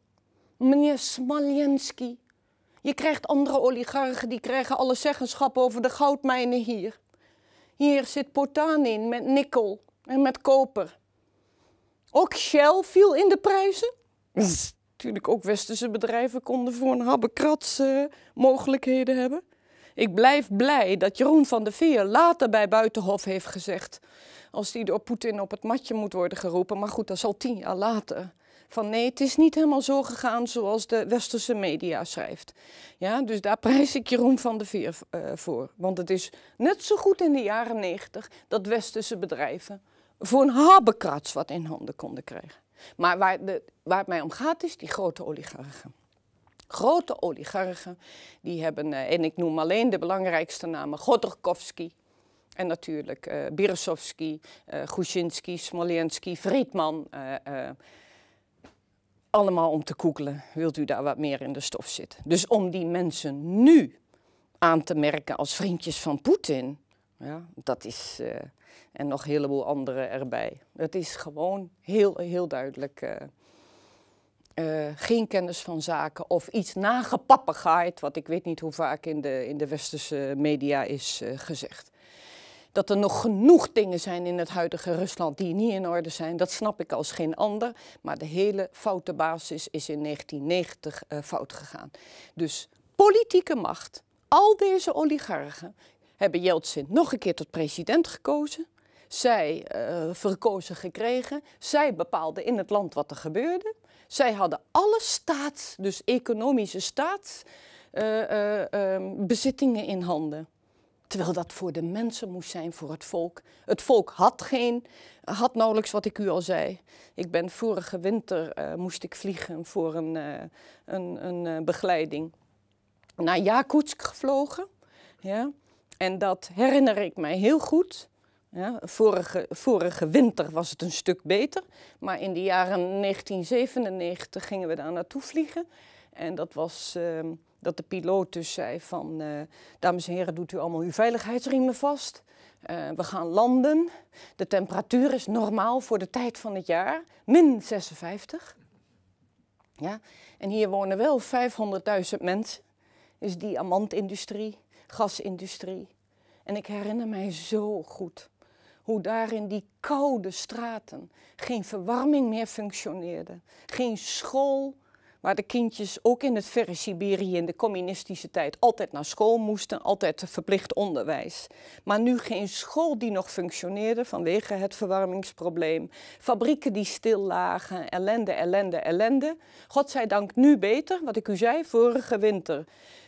meneer Smalienski. Je krijgt andere oligarchen, die krijgen alle zeggenschap over de goudmijnen hier. Hier zit potaan in met nikkel en met koper. Ook Shell viel in de prijzen natuurlijk ook westerse bedrijven konden voor een habbekrats mogelijkheden hebben. Ik blijf blij dat Jeroen van der Veer later bij Buitenhof heeft gezegd, als die door Poetin op het matje moet worden geroepen, maar goed, dat is al tien jaar later. Van nee, het is niet helemaal zo gegaan zoals de westerse media schrijft. Ja, dus daar prijs ik Jeroen van der Veer eh, voor. Want het is net zo goed in de jaren negentig dat westerse bedrijven voor een habbekrats wat in handen konden krijgen. Maar waar de waar het mij om gaat is die grote oligarchen. Grote oligarchen, die hebben, eh, en ik noem alleen de belangrijkste namen, Godorkovsky en natuurlijk uh, Birosovsky, eh, uh, Smolensky, Friedman. allemaal om te koekelen, wilt u daar wat meer in de stof zitten. Dus om die mensen nu aan te merken als vriendjes van Poetin, ja, dat is, en nog een heleboel anderen erbij. Dat is gewoon heel, heel duidelijk eh, geen kennis van zaken of iets nagepappigheid, wat ik weet niet hoe vaak in de, in de westerse media is eh, gezegd. Dat er nog genoeg dingen zijn in het huidige Rusland die niet in orde zijn, dat snap ik als geen ander. Maar de hele foute basis is in 1990 eh, fout gegaan. Dus politieke macht, al deze oligarchen, hebben Jeltsin nog een keer tot president gekozen. Zij verkozen gekregen, zij bepaalden in het land wat er gebeurde. Zij hadden alle staats, dus economische staatsbezittingen eh, eh, ehm, uh, in handen. Terwijl dat voor de mensen moest zijn, voor het volk. Het volk had, geen, had nauwelijks wat ik u al zei. Ik ben vorige winter eh, moest ik vliegen voor een, een, een begeleiding. Naar Jakutsk gevlogen. Ja? En dat herinner ik mij heel goed. Ja, vorige, vorige winter was het een stuk beter, maar in de jaren 1997 gingen we daar naartoe vliegen. En dat was ehm, dat de piloot dus zei van, eh, dames en heren, doet u allemaal uw veiligheidsriemen vast. Eh, we gaan landen. De temperatuur is normaal voor de tijd van het jaar, min 56. Ja? En hier wonen wel 500.000 mensen. Dus diamantindustrie, gasindustrie. En ik herinner mij zo goed hoe daar in die koude straten geen verwarming meer functioneerde. Geen school, waar de kindjes ook in het verre Siberië in de communistische tijd altijd naar school moesten, altijd verplicht onderwijs. Maar nu geen school die nog functioneerde vanwege het verwarmingsprobleem. Fabrieken die stil lagen, ellende, ellende, ellende. dank, nu beter, wat ik u zei vorige winter.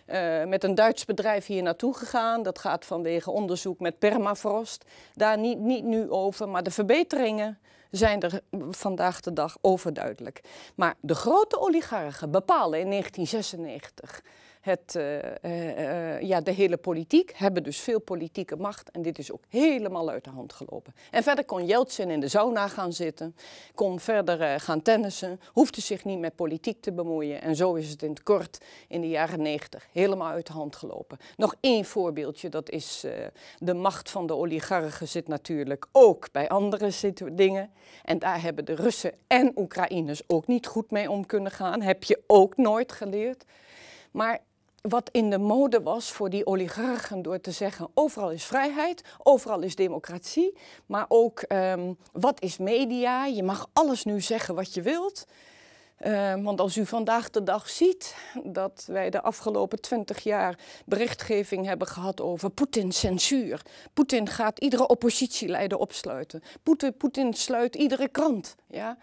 Eh, met een Duits bedrijf hier naartoe gegaan. Dat gaat vanwege onderzoek met permafrost. Daar niet, niet nu over, maar de verbeteringen zijn er vandaag de dag overduidelijk. Maar de grote oligarchen bepalen in 1996 het, eh, eh, eh, ja, de hele politiek, hebben dus veel politieke macht. En dit is ook helemaal uit de hand gelopen. En verder kon Jeltsin in de sauna gaan zitten, kon verder gaan tennissen, hoefde zich niet met politiek te bemoeien. En zo is het in het kort in de jaren negentig helemaal uit de hand gelopen. Nog één voorbeeldje, dat is de macht van de oligarchen zit natuurlijk ook bij andere dingen. En daar hebben de Russen en Oekraïners ook niet goed mee om kunnen gaan. Heb je ook nooit geleerd. Maar wat in de mode was voor die oligarchen door te zeggen: overal is vrijheid, overal is democratie, maar ook ehm, wat is media? Je mag alles nu zeggen wat je wilt. Ehm, want als u vandaag de dag ziet dat wij de afgelopen twintig jaar berichtgeving hebben gehad over Poetin-censuur. Poetin gaat iedere oppositieleider opsluiten. Poetin, sluit iedere krant. Ja?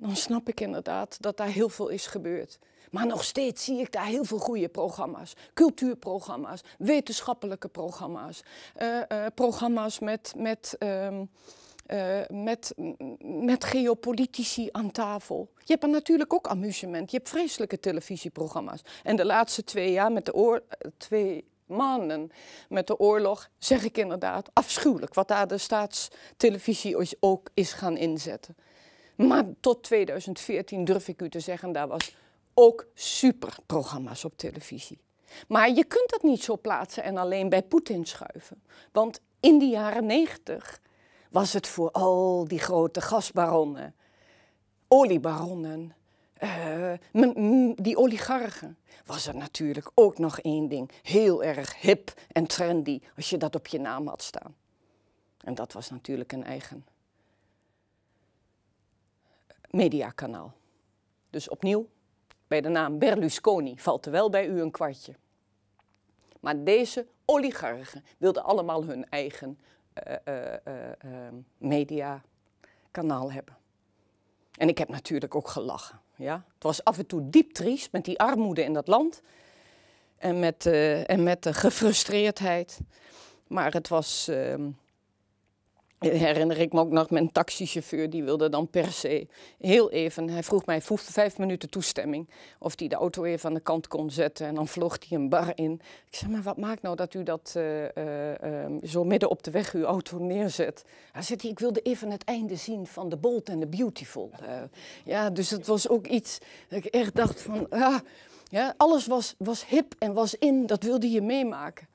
Dan snap ik inderdaad dat daar heel veel is gebeurd. Maar nog steeds zie ik daar heel veel goede programma's. Cultuurprogramma's, wetenschappelijke programma's, eh, eh, programma's met, met, ehm, eh, met, met geopolitici aan tafel. Je hebt er natuurlijk ook amusement. Je hebt vreselijke televisieprogramma's. En de laatste twee jaar met de oor, twee maanden met de oorlog, zeg ik inderdaad, afschuwelijk. Wat daar de staatstelevisie ook is gaan inzetten. Maar tot 2014 durf ik u te zeggen, daar was ook superprogramma's op televisie. Maar je kunt dat niet zo plaatsen en alleen bij Poetin schuiven. Want in de jaren 90 was het voor al die grote gasbaronnen, oliebaronnen, eh, die oligarchen, was er natuurlijk ook nog één ding. Heel erg hip en trendy als je dat op je naam had staan. En dat was natuurlijk een eigen mediakanaal. Dus opnieuw, bij de naam Berlusconi valt er wel bij u een kwartje. Maar deze oligarchen wilden allemaal hun eigen uh, uh, mediakanaal hebben. En ik heb natuurlijk ook gelachen. Ja? Het was af en toe diep triest met die armoede in dat land en met, en met de gefrustreerdheid. Maar het was, ehm, herinner ik me ook nog mijn taxichauffeur, die wilde dan per se heel even. Hij vroeg mij vroeg vijf minuten toestemming of hij de auto even aan de kant kon zetten. En dan vloog hij een bar in. Ik zei, maar wat maakt nou dat u dat eh, eh, ehm, zo midden op de weg uw auto neerzet? Hij ik wilde even het einde zien van The Bold and the Beautiful. Eh, ja, dus het was ook iets dat ik echt dacht van, ah, ja, alles was, was hip en was in, dat wilde je meemaken.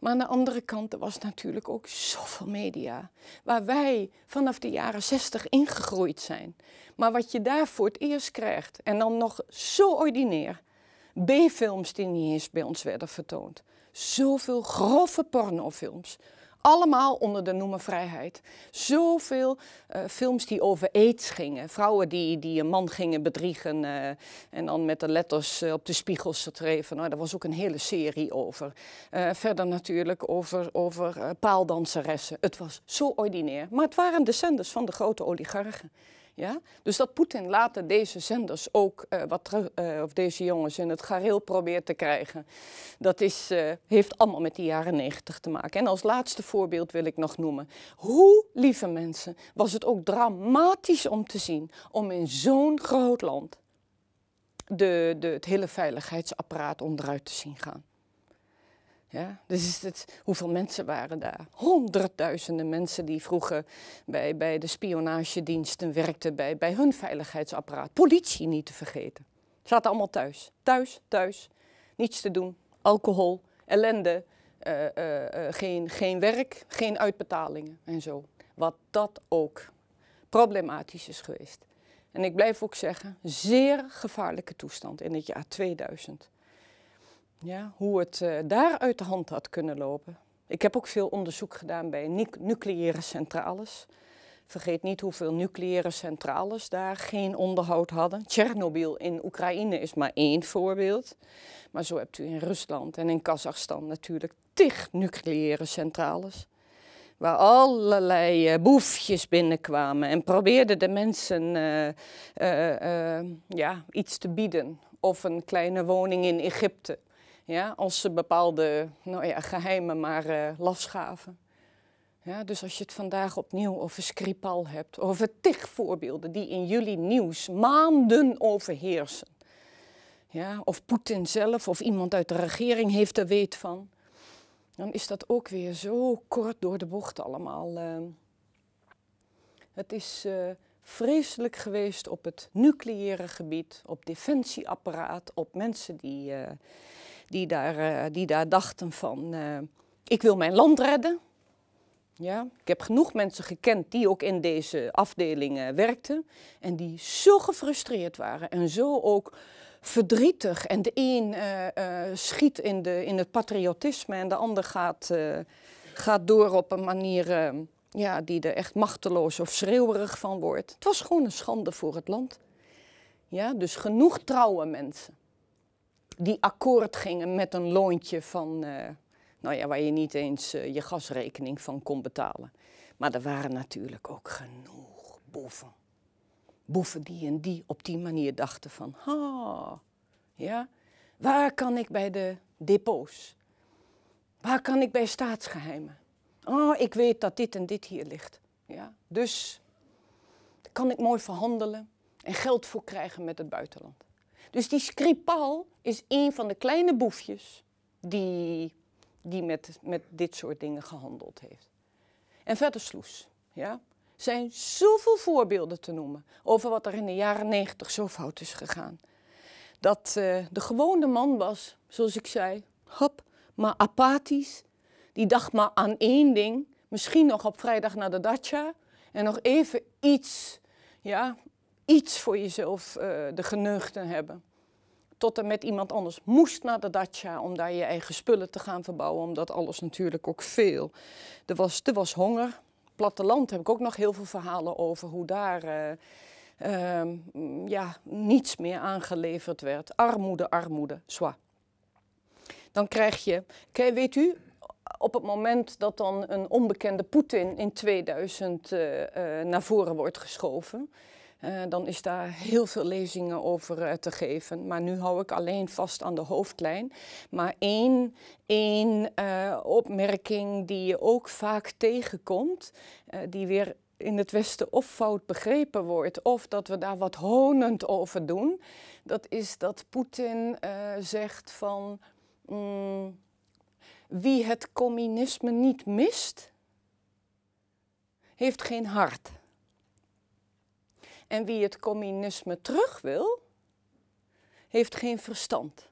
Maar aan de andere kant, was natuurlijk ook zoveel media. Waar wij vanaf de jaren zestig ingegroeid zijn. Maar wat je daar voor het eerst krijgt, en dan nog zo ordinair. B-films die niet eens bij ons werden vertoond. Zoveel grove pornofilms. Allemaal onder de noemer vrijheid. Zoveel uh, films die over aids gingen. Vrouwen die, die een man gingen bedriegen eh, en dan met de letters eh, op de spiegels schreven. Nou, daar was ook een hele serie over. verder natuurlijk over, over paaldanseressen. Het was zo ordinair. Maar het waren de van de grote oligarchen. Ja? Dus dat Poetin later deze zenders ook, eh, wat eh, of deze jongens in het gareel probeert te krijgen, dat is, eh, heeft allemaal met die jaren negentig te maken. En als laatste voorbeeld wil ik nog noemen, hoe, lieve mensen, was het ook dramatisch om te zien om in zo'n groot land de, de, het hele veiligheidsapparaat onderuit te zien gaan. Ja, dus het, hoeveel mensen waren daar? Honderdduizenden mensen die vroeger bij, bij de spionagediensten werkten, bij, bij hun veiligheidsapparaat. Politie niet te vergeten. Zaten allemaal thuis. Thuis, thuis. Niets te doen. Alcohol, ellende, eh, eh, eh, geen, geen werk, geen uitbetalingen en zo. Wat dat ook problematisch is geweest. En ik blijf ook zeggen, zeer gevaarlijke toestand in het jaar 2000 ja, hoe het eh, daar uit de hand had kunnen lopen. Ik heb ook veel onderzoek gedaan bij nucleaire centrales. Vergeet niet hoeveel nucleaire centrales daar geen onderhoud hadden. Tsjernobyl in Oekraïne is maar één voorbeeld. Maar zo hebt u in Rusland en in Kazachstan natuurlijk tig nucleaire centrales. Waar allerlei eh, boefjes binnenkwamen en probeerden de mensen eh, ja, iets te bieden. Of een kleine woning in Egypte ja, als ze bepaalde nou ja, geheimen maar uh, Ja, dus als je het vandaag opnieuw over Skripal hebt, over tig voorbeelden die in jullie nieuws maanden overheersen. Ja, of Poetin zelf of iemand uit de regering heeft er weet van. Dan is dat ook weer zo kort door de bocht allemaal. Eh. het is eh, vreselijk geweest op het nucleaire gebied, op defensieapparaat, op mensen die die daar, eh, die daar dachten van, eh, ik wil mijn land redden. Ja, ik heb genoeg mensen gekend die ook in deze afdeling eh, werkten en die zo gefrustreerd waren en zo ook verdrietig. En de een schiet in, de, in het patriotisme en de ander gaat, gaat door op een manier ja, die er echt machteloos of schreeuwerig van wordt. Het was gewoon een schande voor het land. Ja, dus genoeg trouwe mensen die akkoord gingen met een loontje van, eh, nou ja, waar je niet eens eh, je gasrekening van kon betalen. Maar er waren natuurlijk ook genoeg boeven. Boeven die en die op die manier dachten van, ha, ja, waar kan ik bij de depots? Waar kan ik bij staatsgeheimen? Oh, ik weet dat dit en dit hier ligt. Ja, dus kan ik mooi verhandelen en geld voor krijgen met het buitenland. Dus die Skripal is een van de kleine boefjes die, die met, met dit soort dingen gehandeld heeft. En verder Sloes. Ja? zijn zoveel voorbeelden te noemen over wat er in de jaren negentig zo fout is gegaan. Dat eh, de gewone man was, zoals ik zei, hop, maar apathisch. Die dacht maar aan één ding. Misschien nog op vrijdag naar de dacha. En nog even iets, ja, iets voor jezelf eh, de geneugten hebben. Tot er met iemand anders moest naar de datsja om daar je eigen spullen te gaan verbouwen. Omdat alles natuurlijk ook veel. Er was, er was honger. Platteland heb ik ook nog heel veel verhalen over hoe daar... Eh, ehm, ja, niets meer aangeleverd werd. Armoede, armoede, zwa. Dan krijg je, weet u, op het moment dat dan een onbekende Poetin in 2000 eh, naar voren wordt geschoven, eh, dan is daar heel veel lezingen over eh, te geven. Maar nu hou ik alleen vast aan de hoofdlijn. Maar één, één eh, opmerking die je ook vaak tegenkomt, die weer in het Westen of fout begrepen wordt, of dat we daar wat honend over doen, dat is dat Poetin zegt van mm, wie het communisme niet mist, heeft geen hart. En wie het communisme terug wil, heeft geen verstand.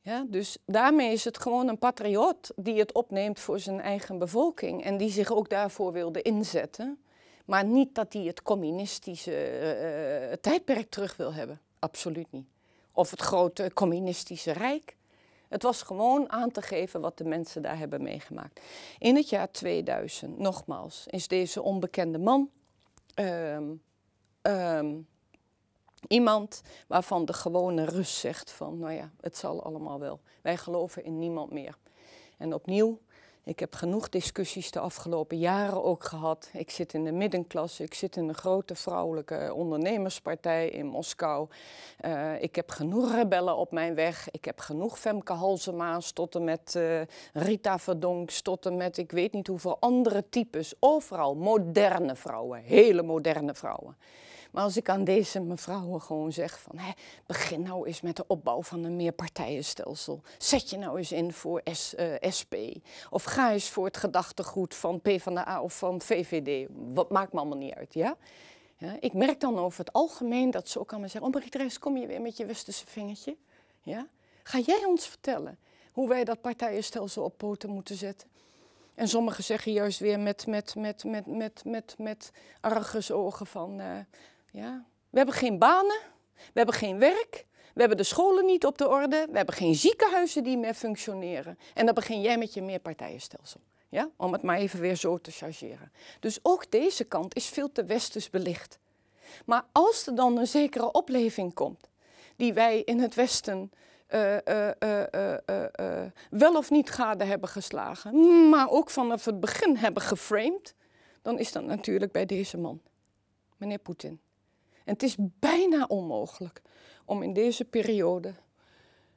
Ja, dus daarmee is het gewoon een patriot die het opneemt voor zijn eigen bevolking en die zich ook daarvoor wilde inzetten. Maar niet dat hij het communistische eh, eh, tijdperk terug wil hebben. Absoluut niet. Of het grote communistische rijk. Het was gewoon aan te geven wat de mensen daar hebben meegemaakt. In het jaar 2000, nogmaals, is deze onbekende man Ehm, ehm, iemand waarvan de gewone rust zegt van, nou ja, het zal allemaal wel. Wij geloven in niemand meer. En opnieuw, ik heb genoeg discussies de afgelopen jaren ook gehad. Ik zit in de middenklasse, ik zit in een grote vrouwelijke ondernemerspartij in Moskou. Eh, ik heb genoeg rebellen op mijn weg. Ik heb genoeg Femke Halsema's tot en met eh, Rita Verdonks, tot en met ik weet niet hoeveel andere types. Overal moderne vrouwen, hele moderne vrouwen. Maar als ik aan deze mevrouwen gewoon zeg van hè, begin nou eens met de opbouw van een meerpartijenstelsel. Zet je nou eens in voor S, eh, SP. Of ga eens voor het gedachtegoed van PvdA of van VVD. Wat maakt me allemaal niet uit, ja? Ik merk dan over het algemeen dat ze ook aan me zeggen, oh marie thérèse kom je weer met je westerse vingertje? Ja? Ga jij ons vertellen hoe wij dat partijenstelsel op poten moeten zetten? En sommigen zeggen juist weer met, met, met, met, met, met, met argusogen van... Eh, ja. We hebben geen banen, we hebben geen werk, we hebben de scholen niet op de orde, we hebben geen ziekenhuizen die meer functioneren. En dan begin jij met je meerpartijenstelsel. Ja? Om het maar even weer zo te chargeren. Dus ook deze kant is veel te westers belicht. Maar als er dan een zekere opleving komt, die wij in het Westen eh, eh, eh, wel of niet gade hebben geslagen, maar ook vanaf het begin hebben geframed, dan is dat natuurlijk bij deze man, meneer Poetin het is bijna onmogelijk om in deze periode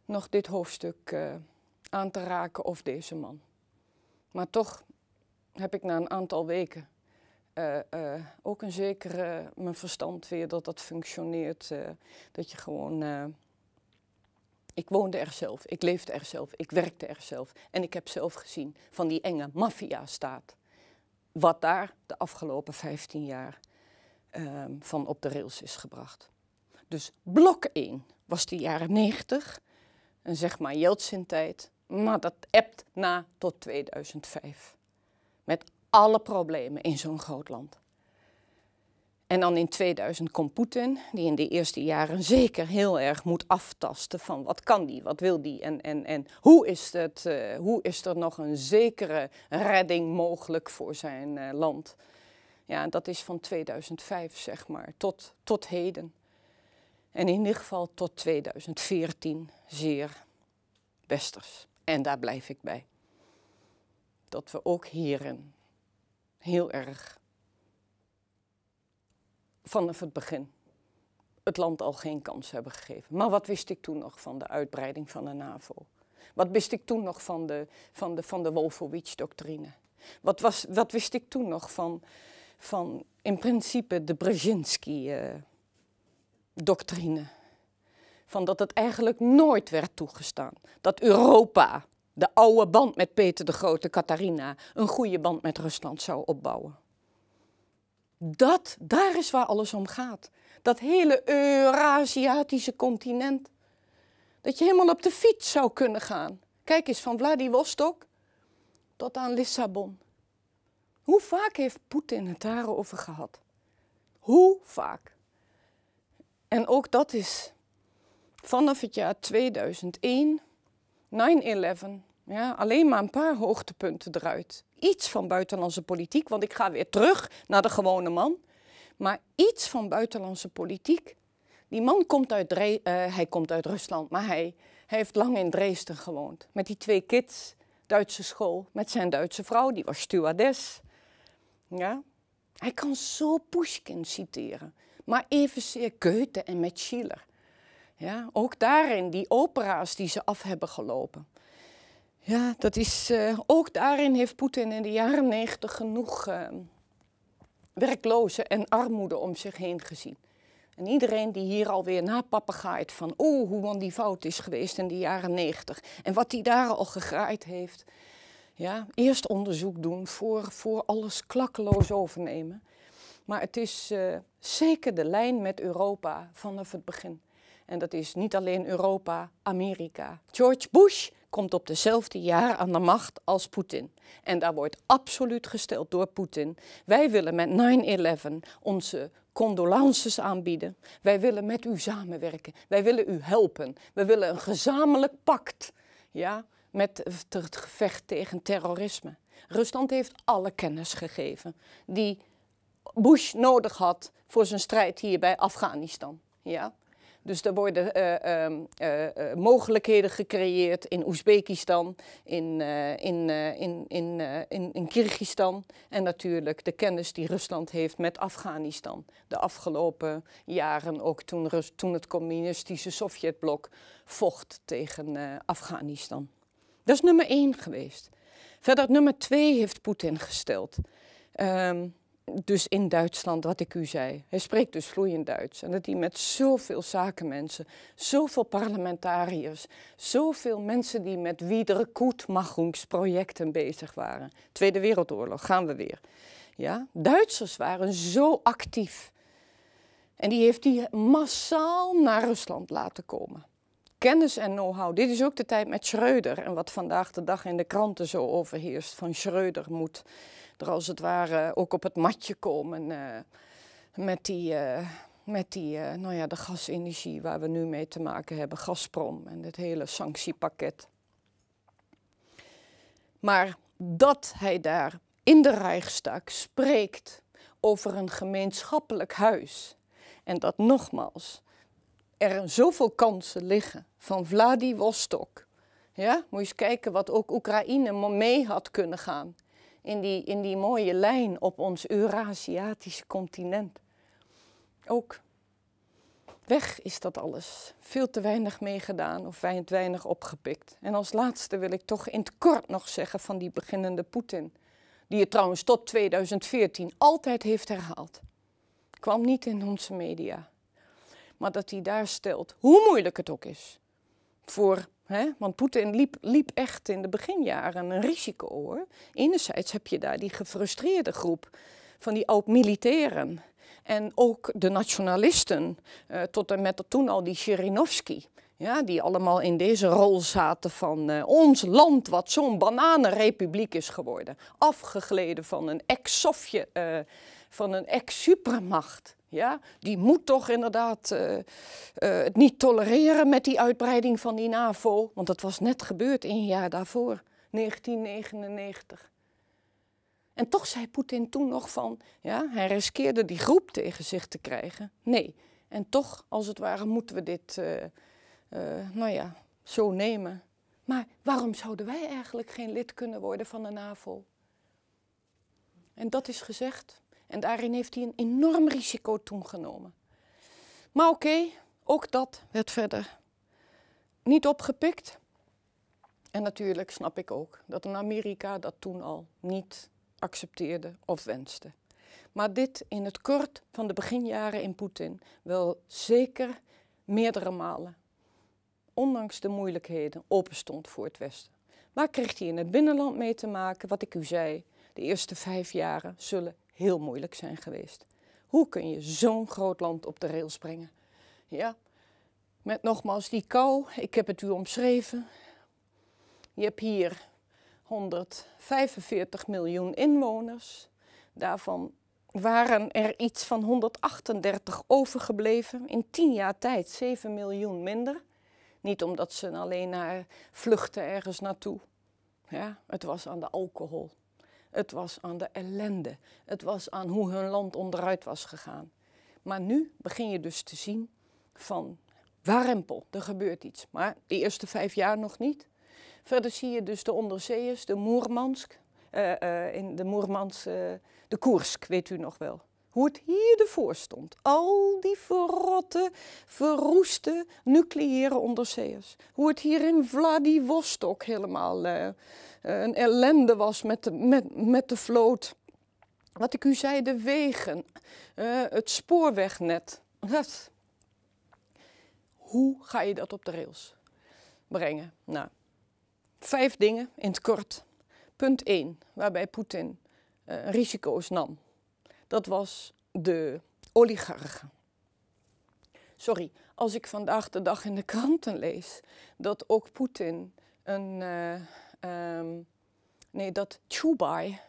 nog dit hoofdstuk eh, aan te raken of deze man. Maar toch heb ik na een aantal weken eh, eh, ook een zekere mijn verstand weer dat dat functioneert. dat je gewoon. ik woonde er zelf, ik leefde er zelf, ik werkte er zelf. En ik heb zelf gezien van die enge maffia-staat. Wat daar de afgelopen 15 jaar Ehm, van op de rails is gebracht. Dus blok 1 was de jaren 90, en zeg maar Jeltsin-tijd, maar dat ebt na tot 2005. Met alle problemen in zo'n groot land. En dan in 2000 komt Poetin, die in de eerste jaren zeker heel erg moet aftasten van wat kan die, wat wil die en, en, en hoe, is het, eh, hoe is er nog een zekere redding mogelijk voor zijn eh, land. Ja, dat is van 2005, zeg maar, tot, tot heden. En in ieder geval tot 2014 zeer westers. En daar blijf ik bij. Dat we ook hierin heel erg vanaf het begin het land al geen kans hebben gegeven. Maar wat wist ik toen nog van de uitbreiding van de NAVO? Wat wist ik toen nog van de, van de, van de Wolfowitz-doctrine? Wat, was, wat wist ik toen nog van van in principe de Brzezinski-doctrine. van dat het eigenlijk nooit werd toegestaan. Dat Europa de oude band met Peter de Grote, Catharina, een goede band met Rusland zou opbouwen. Dat, daar is waar alles om gaat. Dat hele Eurasiatische continent. Dat je helemaal op de fiets zou kunnen gaan. Kijk eens van Vladivostok tot aan Lissabon. Hoe vaak heeft Poetin het daarover gehad? Hoe vaak? En ook dat is vanaf het jaar 2001, 9-11, ja, alleen maar een paar hoogtepunten eruit. Iets van buitenlandse politiek, want ik ga weer terug naar de gewone man. Maar iets van buitenlandse politiek. Die man komt uit, eh, hij komt uit Rusland, maar hij, hij heeft lang in Dresden gewoond. Met die twee kids, Duitse school, met zijn Duitse vrouw, die was stewardess. Ja? Hij kan zo Pushkin citeren, maar evenzeer Goethe en met Schiller. Ja? Ook daarin die opera's die ze af hebben gelopen. Ja, dat is, eh, ook daarin heeft Poetin in de jaren negentig genoeg eh, werklozen en armoede om zich heen gezien. En iedereen die hier alweer napapegaait van, oh, hoe man die fout is geweest in de jaren negentig en wat hij daar al gegraaid heeft. Ja, eerst onderzoek doen, voor, voor alles klakkeloos overnemen. Maar het is eh, zeker de lijn met Europa vanaf het begin. En dat is niet alleen Europa, Amerika. George Bush komt op dezelfde jaar aan de macht als Poetin. En daar wordt absoluut gesteld door Poetin. Wij willen met 9-11 onze condolences aanbieden. Wij willen met u samenwerken. Wij willen u helpen. We willen een gezamenlijk pact. Ja, met het gevecht tegen terrorisme. Rusland heeft alle kennis gegeven die Bush nodig had voor zijn strijd hier bij Afghanistan. Ja? Dus er worden eh, ehm, eh, eh, mogelijkheden gecreëerd in Oezbekistan, in, in, in, in, in, in Kyrgyzstan en natuurlijk de kennis die Rusland heeft met Afghanistan. De afgelopen jaren ook toen, toen het communistische Sovjetblok vocht tegen Afghanistan. Dat is nummer één geweest. Verder nummer twee heeft Poetin gesteld. Ehm, dus in Duitsland, wat ik u zei. Hij spreekt dus vloeiend Duits. En dat hij met zoveel zakenmensen, zoveel parlementariërs, zoveel mensen die met Wiedergutmachungsprojecten bezig waren. Tweede Wereldoorlog, gaan we weer. Ja? Duitsers waren zo actief. En die heeft hij massaal naar Rusland laten komen kennis en know-how. Dit is ook de tijd met Schreuder. En wat vandaag de dag in de kranten zo overheerst. Van Schreuder moet er als het ware ook op het matje komen. Eh, met die, eh, met die eh, nou ja, de gasenergie waar we nu mee te maken hebben. Gazprom en het hele sanctiepakket. Maar dat hij daar in de Rijksdag spreekt over een gemeenschappelijk huis. En dat nogmaals, er zoveel kansen liggen. Van Vladivostok. Ja? Moet je eens kijken wat ook Oekraïne mee had kunnen gaan. In die, in die mooie lijn op ons Eurasiatische continent. Ook. Weg is dat alles. Veel te weinig meegedaan of weinig opgepikt. En als laatste wil ik toch in het kort nog zeggen van die beginnende Poetin. Die het trouwens tot 2014 altijd heeft herhaald. Kwam niet in onze media maar dat hij daar stelt hoe moeilijk het ook is. Voor, hè, want Poetin liep, liep echt in de beginjaren een risico hoor. Enerzijds heb je daar die gefrustreerde groep van die ook militairen En ook de nationalisten, eh, tot en met toen al die Sherinovsky, Ja, die allemaal in deze rol zaten van eh, ons land, wat zo'n bananenrepubliek is geworden. Afgegleden van een ex sofje eh, van een ex-supermacht. Ja, die moet toch inderdaad eh, eh, het niet tolereren met die uitbreiding van die NAVO. Want dat was net gebeurd een jaar daarvoor, 1999. En toch zei Poetin toen nog van, ja, hij riskeerde die groep tegen zich te krijgen. Nee, en toch, als het ware, moeten we dit, eh, nou ja, zo nemen. Maar waarom zouden wij eigenlijk geen lid kunnen worden van de NAVO? En dat is gezegd. En daarin heeft hij een enorm risico toen genomen. Maar oké, ook dat werd verder niet opgepikt. En natuurlijk snap ik ook dat een Amerika dat toen al niet accepteerde of wenste. Maar dit in het kort van de beginjaren in Poetin wel zeker meerdere malen, ondanks de moeilijkheden, openstond voor het Westen. Waar kreeg hij in het binnenland mee te maken? Wat ik u zei, de eerste vijf jaren zullen heel moeilijk zijn geweest. Hoe kun je zo'n groot land op de rails brengen? Ja, met nogmaals die kou, ik heb het u omschreven. Je hebt hier 145 miljoen inwoners. Daarvan waren er iets van 138 overgebleven. In 10 jaar tijd 7 miljoen minder. Niet omdat ze alleen naar vluchten ergens naartoe. Ja, het was aan de alcohol. Het was aan de ellende. Het was aan hoe hun land onderuit was gegaan. Maar nu begin je dus te zien van warempel, er gebeurt iets. Maar de eerste vijf jaar nog niet. Verder zie je dus de onderzeeërs, de Moermansk, eh, eh, in de Moermans, eh, de Koersk, weet u nog wel. Hoe het hier ervoor stond. Al die verrotte, verroeste nucleaire onderzeeërs. Hoe het hier in Vladivostok helemaal eh, eh, een ellende was met de, met, met de vloot. Wat ik u zei, de wegen, eh, het spoorwegnet. Hoe ga je dat op de rails brengen? Nou, vijf dingen in het kort. Punt 1, waarbij Poetin risico's nam dat was de oligarchen. Sorry, als ik vandaag de dag in de kranten lees dat ook Poetin een. Eh, ehm, nee, dat Chubai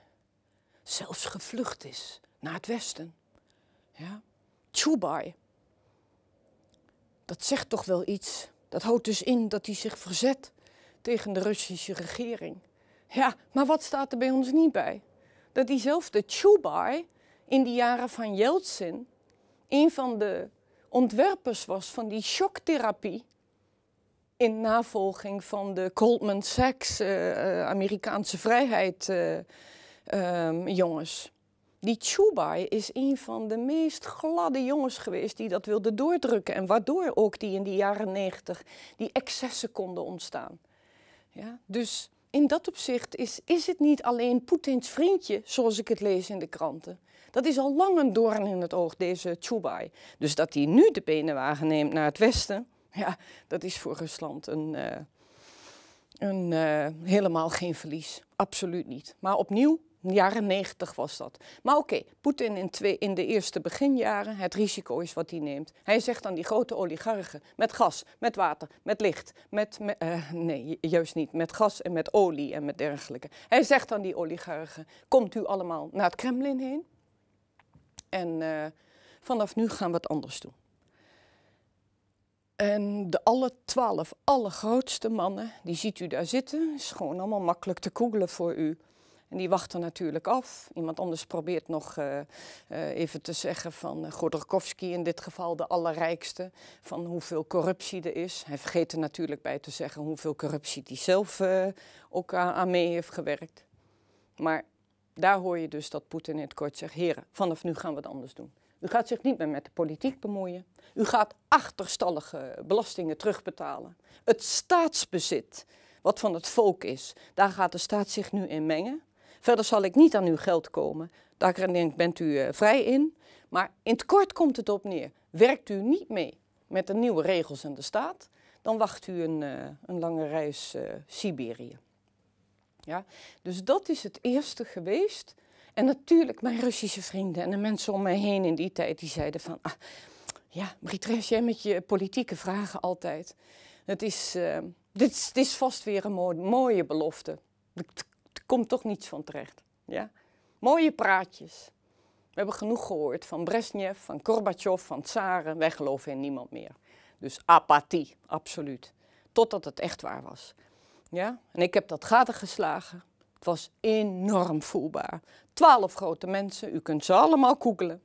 zelfs gevlucht is naar het Westen. Ja? Chubai. Dat zegt toch wel iets. Dat houdt dus in dat hij zich verzet tegen de Russische regering. Ja, maar wat staat er bij ons niet bij? Dat diezelfde Chubai in de jaren van Yeltsin een van de ontwerpers was van die shocktherapie. In navolging van de Goldman Sachs eh, eh, Amerikaanse vrijheid eh, ehm, jongens. Die Chubai is een van de meest gladde jongens geweest die dat wilde doordrukken. En waardoor ook die in de jaren negentig die excessen konden ontstaan. Ja? Dus in dat opzicht is, is het niet alleen Poetins vriendje, zoals ik het lees in de kranten. Dat is al lang een doorn in het oog, deze Chubai. Dus dat hij nu de benenwagen neemt naar het westen, ja, dat is voor Rusland een, eh, een, eh, helemaal geen verlies. Absoluut niet. Maar opnieuw, jaren 90 was dat. Maar oké, Poetin in, in de eerste beginjaren, het risico is wat hij neemt. Hij zegt aan die grote oligarchen, met gas, met water, met licht, met, eh, nee, juist niet, met gas en met olie en met dergelijke. Hij zegt aan die oligarchen, komt u allemaal naar het Kremlin heen? En eh, vanaf nu gaan we het anders doen. En de alle twaalf allergrootste mannen, die ziet u daar zitten, is gewoon allemaal makkelijk te googelen voor u. En die wachten natuurlijk af. Iemand anders probeert nog eh, eh, even te zeggen van uh, in dit geval de allerrijkste, van hoeveel corruptie er is. Hij vergeet er natuurlijk bij te zeggen hoeveel corruptie hij zelf ook aan, aan mee heeft gewerkt. Maar daar hoor je dus dat Poetin in het kort zegt: heren, vanaf nu gaan we het anders doen. U gaat zich niet meer met de politiek bemoeien. U gaat achterstallige belastingen terugbetalen. Het staatsbezit, wat van het volk is, daar gaat de staat zich nu in mengen. Verder zal ik niet aan uw geld komen. Daar bent u eh, vrij in. Maar in het kort komt het op neer. Werkt u niet mee met de nieuwe regels en de staat, dan wacht u een, eh, een lange reis eh, Siberië. Ja? Dus dat is het eerste geweest. En natuurlijk mijn Russische vrienden en de mensen om mij heen in die tijd, die zeiden van, ah, ja, Britres, jij met je politieke vragen altijd. Het is, eh, dit, is, vast weer een mooie, belofte. Er komt toch niets van terecht. Ja? Mooie praatjes. We hebben genoeg gehoord van Brezhnev, van Gorbachev, van Tsaren. Wij geloven in niemand meer. Dus apathie, absoluut. Totdat het echt waar was. Ja? En ik heb dat gaten geslagen. Het was enorm voelbaar. Twaalf grote mensen, u kunt ze allemaal googelen.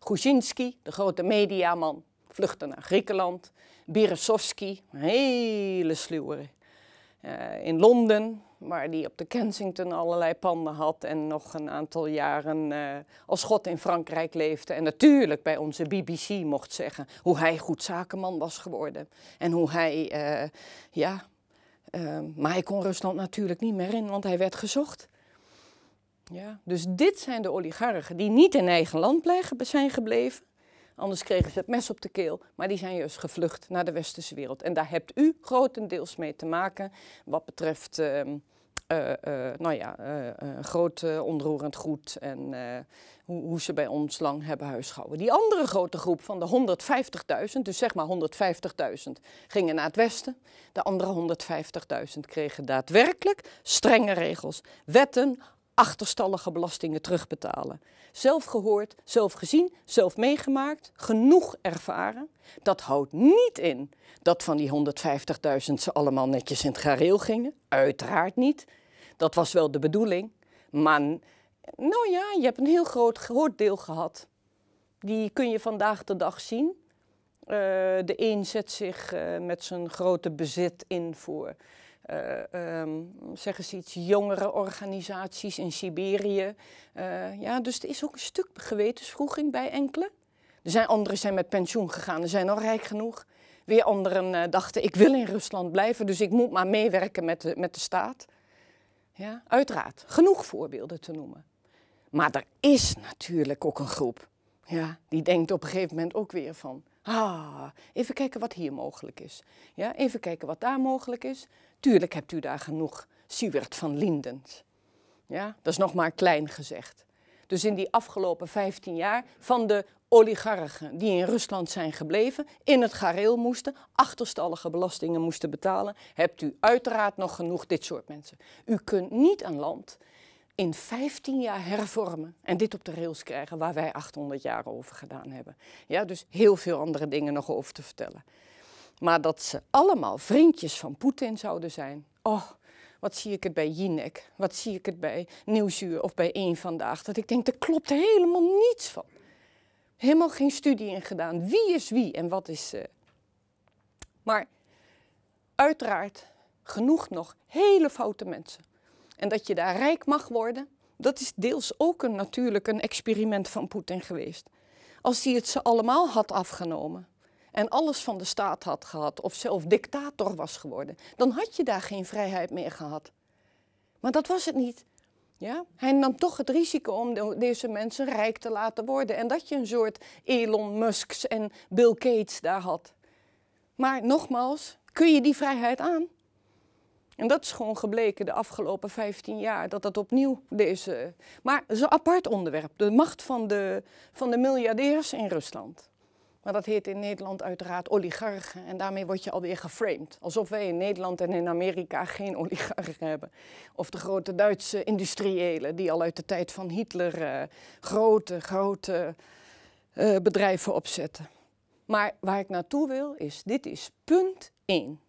Gusinski, de grote mediaman, vluchtte naar Griekenland. Beresovski, een hele sluwere. Eh, in Londen, waar die op de Kensington allerlei panden had en nog een aantal jaren eh, als god in Frankrijk leefde. En natuurlijk bij onze BBC mocht zeggen hoe hij goed zakenman was geworden. En hoe hij, eh, ja, Ehm, maar hij kon Rusland natuurlijk niet meer in, want hij werd gezocht. Ja, dus dit zijn de oligarchen die niet in eigen land zijn gebleven. Anders kregen ze het mes op de keel. Maar die zijn juist gevlucht naar de westerse wereld. En daar hebt u grotendeels mee te maken wat betreft... Ehm, uh, nou ja, eh, groot onroerend goed en hoe, hoe, ze bij ons lang hebben huisgehouden. Die andere grote groep van de 150.000, dus zeg maar 150.000, gingen naar het westen. De andere 150.000 kregen daadwerkelijk strenge regels, wetten, achterstallige belastingen terugbetalen. Zelf gehoord, zelf gezien, zelf meegemaakt, genoeg ervaren. Dat houdt niet in dat van die 150.000 ze allemaal netjes in het gareel gingen. Uiteraard niet. Dat was wel de bedoeling. Maar nou ja, je hebt een heel groot deel gehad. Die kun je vandaag de dag zien. Eh, de een zet zich eh, met zijn grote bezit in voor uh, eh, um, ehm, zeg eens iets, jongere organisaties in Siberië. Eh, ja, dus er is ook een stuk gewetensvroeging bij enkele. Er zijn anderen zijn met pensioen gegaan, er zijn al rijk genoeg. Weer anderen eh, dachten, ik wil in Rusland blijven, dus ik moet maar meewerken met de, met de staat. Ja, uiteraard, genoeg voorbeelden te noemen. Maar er is natuurlijk ook een groep ja, die denkt op een gegeven moment ook weer van... Ah, even kijken wat hier mogelijk is. Ja, even kijken wat daar mogelijk is. Tuurlijk hebt u daar genoeg Siewert van Lindens. Ja, dat is nog maar klein gezegd. Dus in die afgelopen 15 jaar van de oligarchen die in Rusland zijn gebleven, in het gareel moesten, achterstallige belastingen moesten betalen, hebt u uiteraard nog genoeg dit soort mensen. U kunt niet een land in 15 jaar hervormen en dit op de rails krijgen waar wij 800 jaar over gedaan hebben. Ja, dus heel veel andere dingen nog over te vertellen. Maar dat ze allemaal vriendjes van Poetin zouden zijn. Oh, wat zie ik het bij Jinek, wat zie ik het bij Nieuwsuur of bij Eén Vandaag. Dat ik denk, daar klopt helemaal niets van. Helemaal geen studie in gedaan. Wie is wie en wat is... Uh... Maar uiteraard genoeg nog hele foute mensen. En dat je daar rijk mag worden, dat is deels ook een, natuurlijk een experiment van Poetin geweest. Als hij het ze allemaal had afgenomen, en alles van de staat had gehad of zelf dictator was geworden, dan had je daar geen vrijheid meer gehad. Maar dat was het niet. Ja? Hij nam toch het risico om deze mensen rijk te laten worden en dat je een soort Elon Musks en Bill Gates daar had. Maar nogmaals, kun je die vrijheid aan? En dat is gewoon gebleken de afgelopen 15 jaar, dat dat opnieuw deze... Maar het is een apart onderwerp, de macht van de, van de miljardairs in Rusland. Maar dat heet in Nederland uiteraard oligarchen. En daarmee word je alweer geframed. Alsof wij in Nederland en in Amerika geen [laughs] oligarchen hebben. Of de grote Duitse industriëlen die al uit de tijd van Hitler eh, grote, grote eh, bedrijven opzetten. Maar waar ik naartoe wil is, dit is punt 1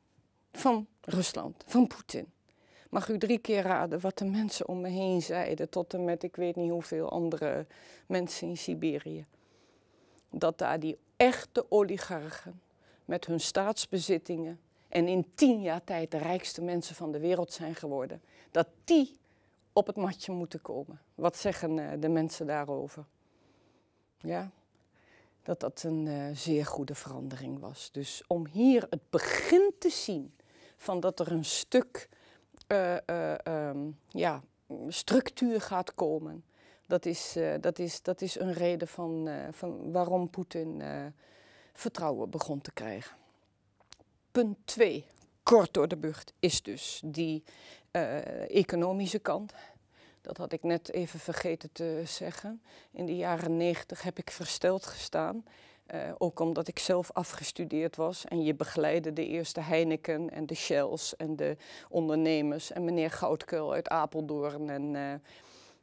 van Rusland, van Poetin. Mag u drie keer raden wat de mensen om me heen zeiden, tot en met ik weet niet hoeveel andere mensen in Siberië. Dat daar die echte oligarchen met hun staatsbezittingen en in tien jaar tijd de rijkste mensen van de wereld zijn geworden, dat die op het matje moeten komen. Wat zeggen eh, de mensen daarover? Ja, dat dat een eh, zeer goede verandering was. Dus om hier het begin te zien van dat er een stuk eh, ehm, ja, structuur gaat komen dat is, eh, dat is, dat is een reden van, eh, van waarom Poetin eh, vertrouwen begon te krijgen. Punt 2, kort door de bucht, is dus die economische kant. Dat had ik net even vergeten te zeggen. In de jaren 90 heb ik versteld gestaan. ook omdat ik zelf afgestudeerd was en je begeleidde de eerste Heineken en de Shells en de ondernemers en meneer Goudkeul uit Apeldoorn en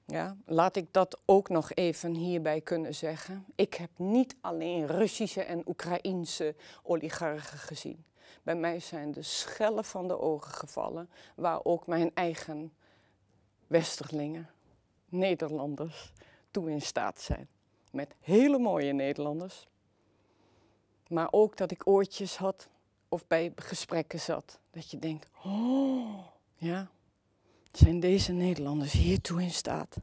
ja, laat ik dat ook nog even hierbij kunnen zeggen. Ik heb niet alleen Russische en Oekraïense oligarchen gezien. Bij mij zijn de schellen van de ogen gevallen, waar ook mijn eigen Westerlingen, Nederlanders, toe in staat zijn. Met hele mooie Nederlanders. Maar ook dat ik oortjes had of bij gesprekken zat, dat je denkt, oh, ja, zijn deze Nederlanders hiertoe in staat.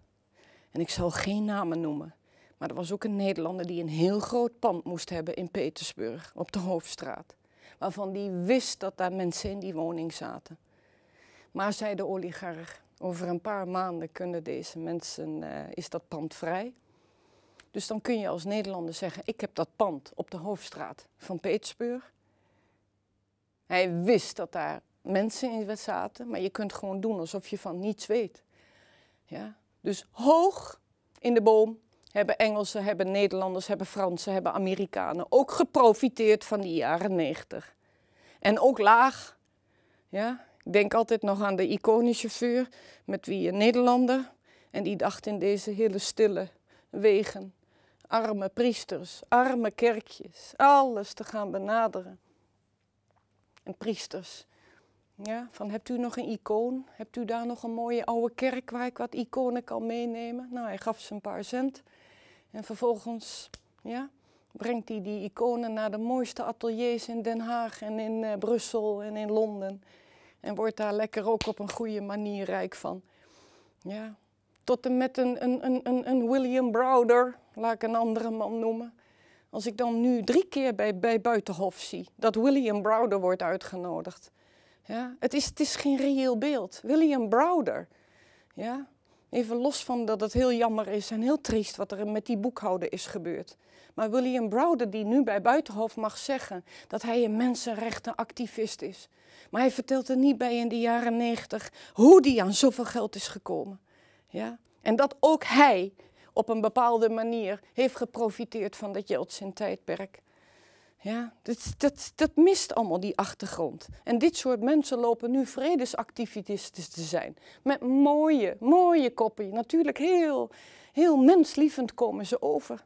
En ik zal geen namen noemen, maar er was ook een Nederlander die een heel groot pand moest hebben in Petersburg, op de Hoofdstraat. Waarvan die wist dat daar mensen in die woning zaten. Maar zei de oligarch, over een paar maanden kunnen deze mensen, eh, is dat pand vrij. Dus dan kun je als Nederlander zeggen, ik heb dat pand op de Hoofdstraat van Petersburg. Hij wist dat daar mensen in zaten, maar je kunt gewoon doen alsof je van niets weet. Ja? Dus hoog in de boom hebben Engelsen, hebben Nederlanders, hebben Fransen, hebben Amerikanen ook geprofiteerd van die jaren 90. En ook laag. Ja? Ik denk altijd nog aan de iconische vuur met wie een Nederlander. En die dacht in deze hele stille wegen, arme priesters, arme kerkjes, alles te gaan benaderen. En priesters ja, van hebt u nog een icoon? Hebt u daar nog een mooie oude kerk waar ik wat iconen kan meenemen? Nou, hij gaf ze een paar cent. En vervolgens, ja, brengt hij die iconen naar de mooiste ateliers in Den Haag en in eh, Brussel en in Londen. En wordt daar lekker ook op een goede manier rijk van. Ja, tot en met een, een, een, een William Browder, laat ik een andere man noemen. Als ik dan nu drie keer bij, bij Buitenhof zie dat William Browder wordt uitgenodigd. Ja? Het, is, het is geen reëel beeld. William Browder. Ja? Even los van dat het heel jammer is en heel triest wat er met die boekhouder is gebeurd. Maar William Browder, die nu bij Buitenhof mag zeggen dat hij een mensenrechtenactivist is. Maar hij vertelt er niet bij in de jaren negentig hoe die aan zoveel geld is gekomen. Ja? En dat ook hij op een bepaalde manier heeft geprofiteerd van dat Jeltsin-tijdperk. Ja, dat, dat, dat mist allemaal die achtergrond. En dit soort mensen lopen nu vredesactivisten te zijn. Met mooie, mooie koppen. Natuurlijk heel, heel menslievend komen ze over.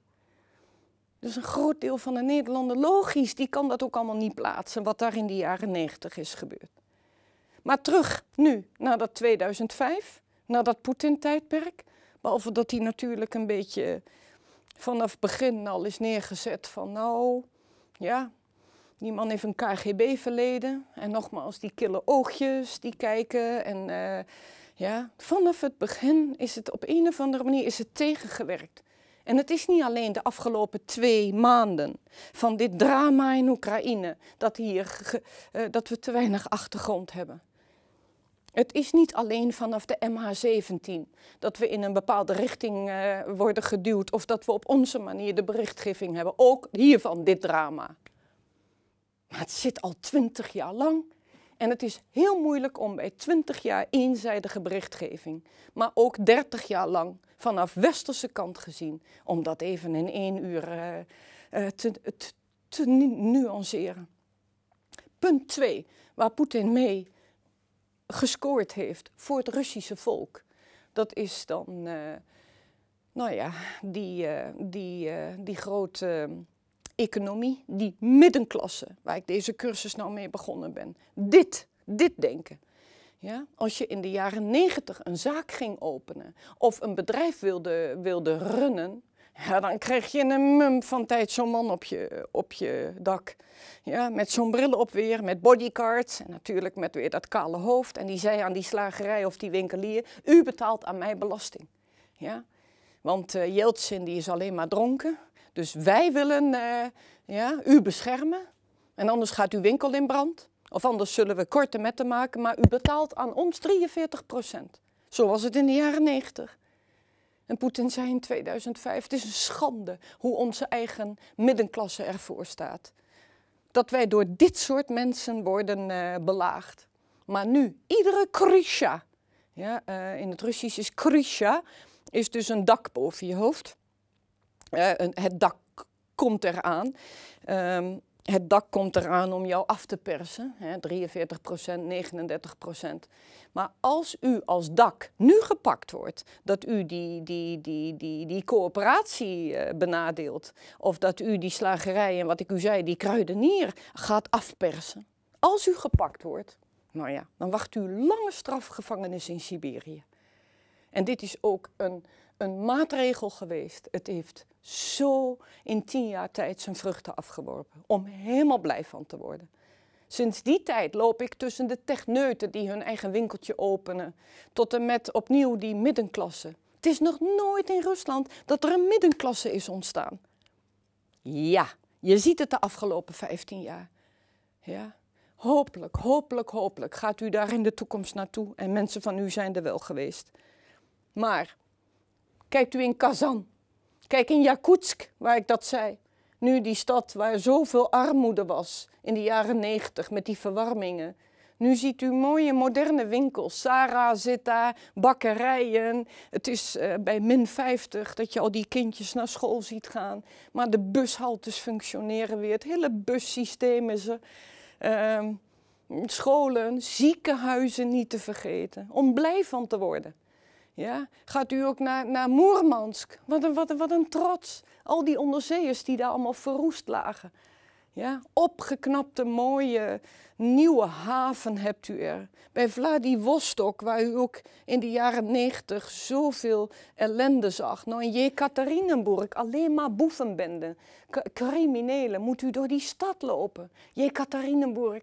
Dus een groot deel van de Nederlander, logisch, die kan dat ook allemaal niet plaatsen, wat daar in de jaren 90 is gebeurd. Maar terug nu, naar dat 2005, naar dat Poetin-tijdperk. Behalve dat hij natuurlijk een beetje vanaf begin al is neergezet van nou, ja, die man heeft een KGB-verleden. En nogmaals, die kille oogjes die kijken. En eh, ja, vanaf het begin is het op een of andere manier is het tegengewerkt. En het is niet alleen de afgelopen twee maanden van dit drama in Oekraïne dat, hier, eh, dat we te weinig achtergrond hebben. Het is niet alleen vanaf de MH17 dat we in een bepaalde richting eh, worden geduwd of dat we op onze manier de berichtgeving hebben. Ook hiervan dit drama. Maar het zit al twintig jaar lang. En het is heel moeilijk om bij 20 jaar eenzijdige berichtgeving, maar ook 30 jaar lang vanaf westerse kant gezien, om dat even in één uur eh, eh, te, te, te, nuanceren. Punt 2, waar Poetin mee gescoord heeft voor het Russische volk. Dat is dan, eh, nou ja, die, eh, die, eh, die grote economie, die middenklasse, waar ik deze cursus nou mee begonnen ben. Dit, dit denken. Ja? Als je in de jaren negentig een zaak ging openen of een bedrijf wilde, wilde runnen, ja, dan krijg je een mum van tijd zo'n man op je, op je dak. Ja, met zo'n bril op weer, met bodycards en natuurlijk met weer dat kale hoofd. En die zei aan die slagerij of die winkelier, u betaalt aan mij belasting. Ja? Want uh, Jeltsin die is alleen maar dronken. Dus wij willen eh, ja, u beschermen. En anders gaat uw winkel in brand. Of anders zullen we korte metten maken, maar u betaalt aan ons 43 procent. Zo was het in de jaren 90. En Poetin zei in 2005, het is een schande hoe onze eigen middenklasse ervoor staat. Dat wij door dit soort mensen worden eh, belaagd. Maar nu, iedere krisha, ja, eh, in het Russisch is krisha, is dus een dak boven je hoofd. Eh, een, het dak komt eraan. Ehm, het dak komt eraan om jou af te persen. Hè, 43 procent, 39 procent. Maar als u als dak nu gepakt wordt, dat u die, die, die, die, die coöperatie eh, benadeelt, of dat u die slagerij en wat ik u zei, die kruidenier gaat afpersen. Als u gepakt wordt, nou ja, dan wacht u lange strafgevangenis in Siberië. En dit is ook een, een maatregel geweest. Het heeft zo in tien jaar tijd zijn vruchten afgeworpen. Om helemaal blij van te worden. Sinds die tijd loop ik tussen de techneuten die hun eigen winkeltje openen, tot en met opnieuw die middenklasse. Het is nog nooit in Rusland dat er een middenklasse is ontstaan. Ja, je ziet het de afgelopen 15 jaar. Ja, hopelijk, hopelijk, hopelijk gaat u daar in de toekomst naartoe en mensen van u zijn er wel geweest. Maar Kijkt u in Kazan. Kijk in Jakutsk, waar ik dat zei. Nu die stad waar zoveel armoede was in de jaren 90 met die verwarmingen. Nu ziet u mooie moderne winkels. Sarah zit daar, bakkerijen. Het is eh, bij min 50 dat je al die kindjes naar school ziet gaan. Maar de bushaltes functioneren weer. Het hele bussysteem is er. Ehm, scholen, ziekenhuizen niet te vergeten. Om blij van te worden. Ja? Gaat u ook naar, naar Moermansk? Wat een, wat, een, wat een trots. Al die onderzeeërs die daar allemaal verroest lagen. Ja? Opgeknapte, mooie, nieuwe haven hebt u er. Bij Vladivostok, waar u ook in de jaren negentig zoveel ellende zag. Nou, in Jekaterinenburg, alleen maar boevenbenden. criminelen, moet u door die stad lopen. Jekaterinenburg,